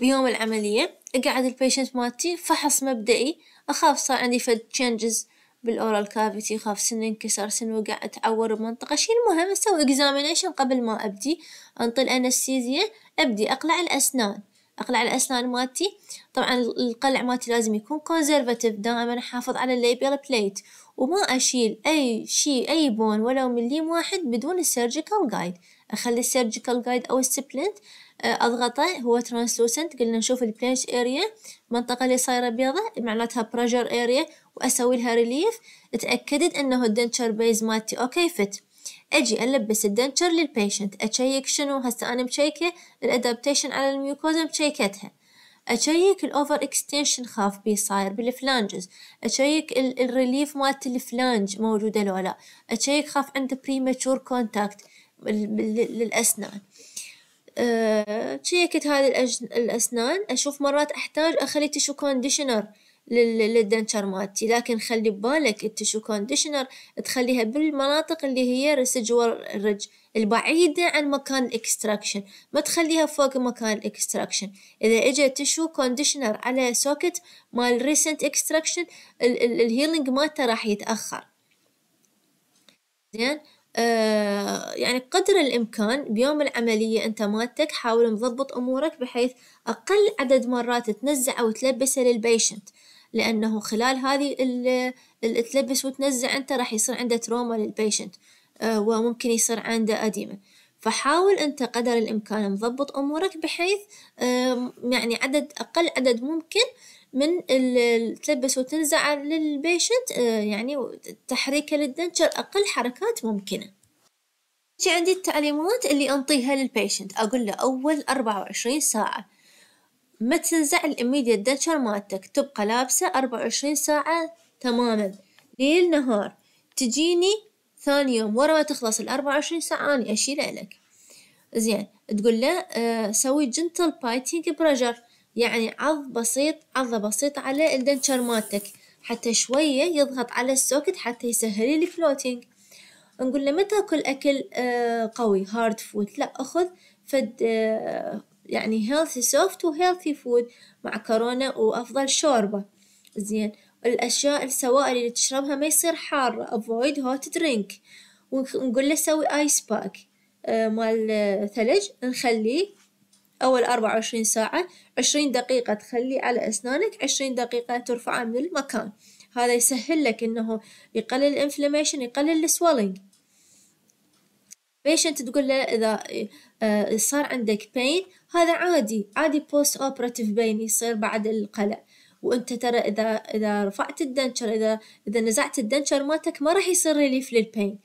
بيوم العملية اقعد البيشنت مالتي فحص مبدئي اخاف صار عندي فد تشينجز بالاورال كافيتي اخاف سنه انكسر سنه وقع اتعور بمنطقة شي المهم اسوي اكزامينيشن قبل ما ابدي انطي الانستيزيا ابدي اقلع الاسنان اقلع الاسنان مالتي طبعا القلع مالتي لازم يكون كونزرفاتيف دائما احافظ على الليبيال بليت وما اشيل اي شي اي بون ولو مليم واحد بدون السيرجيكال جايد اخلي السيرجيكال جايد او السبلنت أضغطه هو ترانسلوسنت قلنا نشوف البلانش اريا المنطقة اللي صايرة بيضة معناتها بريشر اريا وأسوي لها ريليف اتأكدت أنه الدنتشر بيز مالتي أوكي فت أجي ألبس الدنتشر للبيشنت أشيك شنو هسه أنا مشيكة الأدابتيشن على الميوكوزا مشيكتها أشيك الأوفر إكستنشن خاف بيه صاير بالفلانجز أشيك الريليف مالت الفلانج موجودة لو لا أشيك خاف عنده بريماتشور كونتاكت للأسنان آه، تشيكت هذه الأجن... الأسنان أشوف مرات أحتاج أخلي تشو كونديشنر لل... للدنشر مالتي لكن خلي ببالك التشو كونديشنر تخليها بالمناطق اللي هي ريسيجوال ريدج البعيدة عن مكان الاكستراكشن ما تخليها فوق مكان الاكستراكشن إذا إجا تشو كونديشنر على سوكت مال ريسنت اكستراكشن الهيلينج مالته راح يتأخر زين آه، يعني قدر الإمكان بيوم العملية أنت مالتك حاول مضبط أمورك بحيث أقل عدد مرات تنزع أو تلبسه للبيشنت لأنه خلال هذه اللي تلبس وتنزع أنت راح يصير عنده تروما للبيشنت آه، وممكن يصير عنده أديمة فحاول أنت قدر الإمكان مضبط أمورك بحيث يعني عدد أقل عدد ممكن من تلبس وتنزع للبيشنت آه، يعني تحريكه للدنشر أقل حركات ممكنة شي عندي التعليمات اللي أنطيها للبيشنت أقول له أول أربعة وعشرين ساعة ما تنزع الإميديت دنشر مالتك تبقى لابسة أربعة وعشرين ساعة تماما ليل نهار تجيني ثاني يوم ورا ما تخلص الأربعة وعشرين ساعة أنا أشيلها لك زين تقول له آه، سوي جنتل بايتينج بريجر يعني عض بسيط عضة بسيطة على الدنشر مالتك حتى شوية يضغط على السوكت حتى لي الفلوتينج نقول له متى تاكل أكل آه، قوي هارد فود لا أخذ فد آه، يعني هيلثي سوفت وهيلثي فود معكرونة وأفضل شوربة زين الأشياء السوائل اللي تشربها ما يصير حارة avoid hot drink ونقول له سوي آيس آه، باك مال ثلج نخليه أول أربعة وعشرين ساعة عشرين دقيقة تخليه على أسنانك عشرين دقيقة ترفعه من المكان هذا يسهل لك إنه يقلل الانفلاميشن يقلل السويلنج بيشنت تقول له إذا آه، صار عندك بين هذا عادي عادي بوست اوبراتيف بين يصير بعد القلع وانت ترى اذا اذا رفعت الدنشر اذا اذا نزعت الدنشر مالتك ما راح يصير ريليف للبين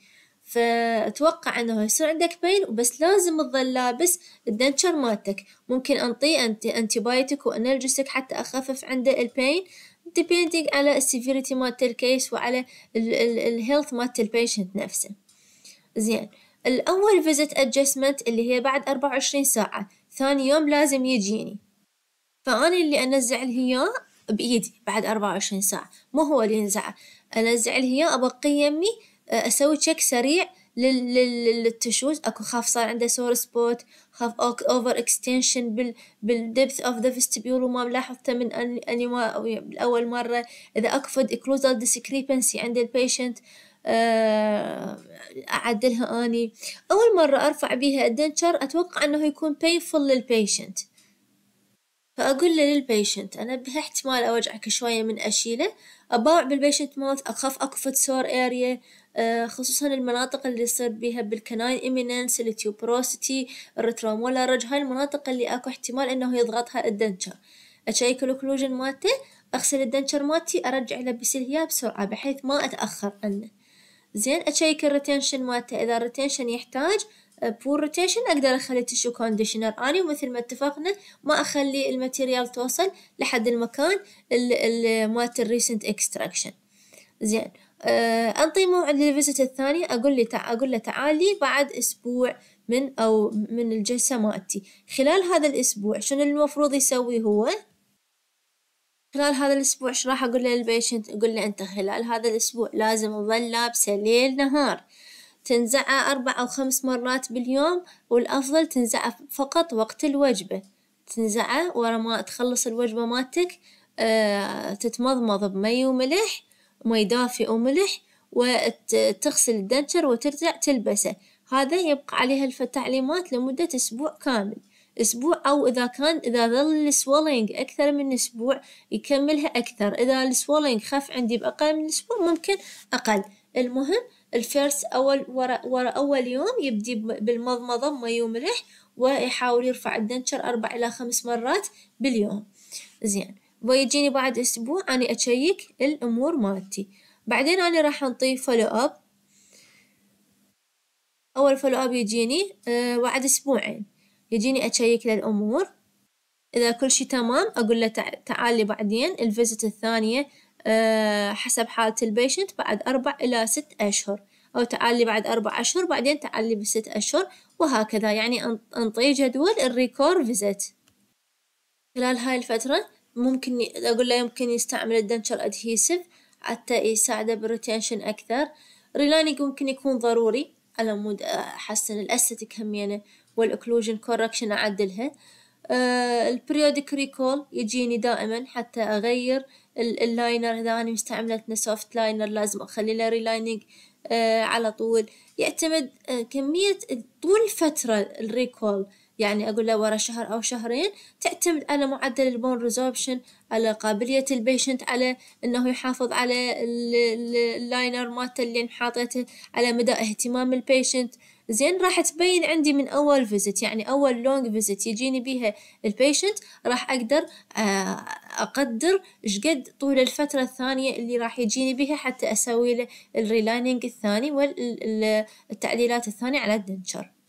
فأتوقع أنه يصير عندك بين وبس لازم تظل لابس الدنشر مالتك ممكن أنطي أنتي بايتك وأنرجسك حتى أخفف عنده البين ديبيندينج على السيفيريتي مالت الكيس وعلى الهيلث مالت البيشنت نفسه زين الأول فيزت أدجستمنت اللي هي بعد أربعة وعشرين ساعة ثاني يوم لازم يجيني فأنا اللي أنزع الهيا بإيدي بعد أربعة وعشرين ساعة مو هو اللي ينزعه أنزع الهيا أبقي يمي آه، أسوي تشيك سريع لل للتشوز أكو خاف صار عنده سور سبوت خاف أوفر إكستنشن بال بالدبث أوف ذا فيستبيول وما ملاحظته من أني أول مرة إذا اقفد فد إكلوزال ديسكريبنسي عند البيشنت آه، أعدلها أني أول مرة أرفع بيها الدنشر أتوقع أنه يكون painful للبيشنت فأقول له للبيشنت أنبه احتمال أوجعك شوية من أشيله أباوع بالبيشنت ماوث أخاف أكفت سور أريا آه، خصوصا المناطق اللي يصير بيها بالكناين إميننس التيوبروسيتي الريترامولارج هاي المناطق اللي اكو احتمال انه يضغطها الدنشر اشيك الاوكلوجن مالته اغسل الدنشر مالتي ارجع لبس الهياب بسرعة بحيث ما اتأخر عنه زين اشيك الريتنشن مالته اذا الريتنشن يحتاج بور آه، روتيشن اقدر اخلي تشو كونديشنر اني ومثل ما اتفقنا ما اخلي الماتيريال توصل لحد المكان مالت الريسنت اكستراكشن زين آه، أنطي موعد للفيزيت الثانية أقول لي تع... أقول له تعالي بعد أسبوع من أو من الجلسة مالتي خلال هذا الأسبوع شنو المفروض يسوي هو؟ خلال هذا الأسبوع إيش راح أقول للبيشنت؟ أقول له أنت خلال هذا الأسبوع لازم تظل لابسة ليل نهار تنزعه أربع أو خمس مرات باليوم والأفضل تنزعه فقط وقت الوجبة تنزعه ورا ما تخلص الوجبة مالتك آه، تتمضمض بمي وملح مي دافي وملح وتغسل الدنشر وترجع تلبسه هذا يبقى عليه التعليمات لمدة أسبوع كامل أسبوع أو إذا كان إذا ظل السوالينج أكثر من أسبوع يكملها أكثر إذا السوالينج خف عندي بأقل من أسبوع ممكن أقل المهم الفيرس أول ورا, ورا أول يوم يبدي بالمضمضة مي وملح ويحاول يرفع الدنشر أربع إلى خمس مرات باليوم زين ويجيني بعد أسبوع أني أشيك الأمور مالتي بعدين أنا راح أنطي فولو أب أول فولو أب يجيني أه بعد أسبوعين يجيني أشيك للأمور إذا كل شي تمام أقول له تعال لي بعدين الفيزيت الثانية أه حسب حالة البيشنت بعد أربع إلى ست أشهر أو تعالي بعد أربع أشهر بعدين تعالي بست أشهر وهكذا يعني أنطيه جدول الريكور فيزت خلال هاي الفترة ممكن أقول له يمكن يستعمل الدنتشر أدهيسيف حتى يساعده بالريتنشن أكثر ريلايننج ممكن يكون ضروري على مود أحسن آه، الأستيك همينه يعني والأكلوجن كوركشن أعدلها آه، البريودك ريكول يجيني دائما حتى أغير اللاينر إذا أنا مستعملتنا سوفت لاينر لازم أخلي له ريلايننج آه، على طول يعتمد كمية طول فترة الريكول يعني أقول له ورا شهر أو شهرين تعتمد على معدل البون ريزوربشن على قابلية البيشنت على أنه يحافظ على اللاينر مالته اللي حاطته على مدى اهتمام البيشنت زين راح تبين عندي من اول فيزت يعني اول لونج فيزت يجيني بيها البيشنت راح اقدر آه، اقدر شقد طول الفتره الثانيه اللي راح يجيني بيها حتى اسوي له الريلايننج الثاني والتعديلات الثانيه على الدنشر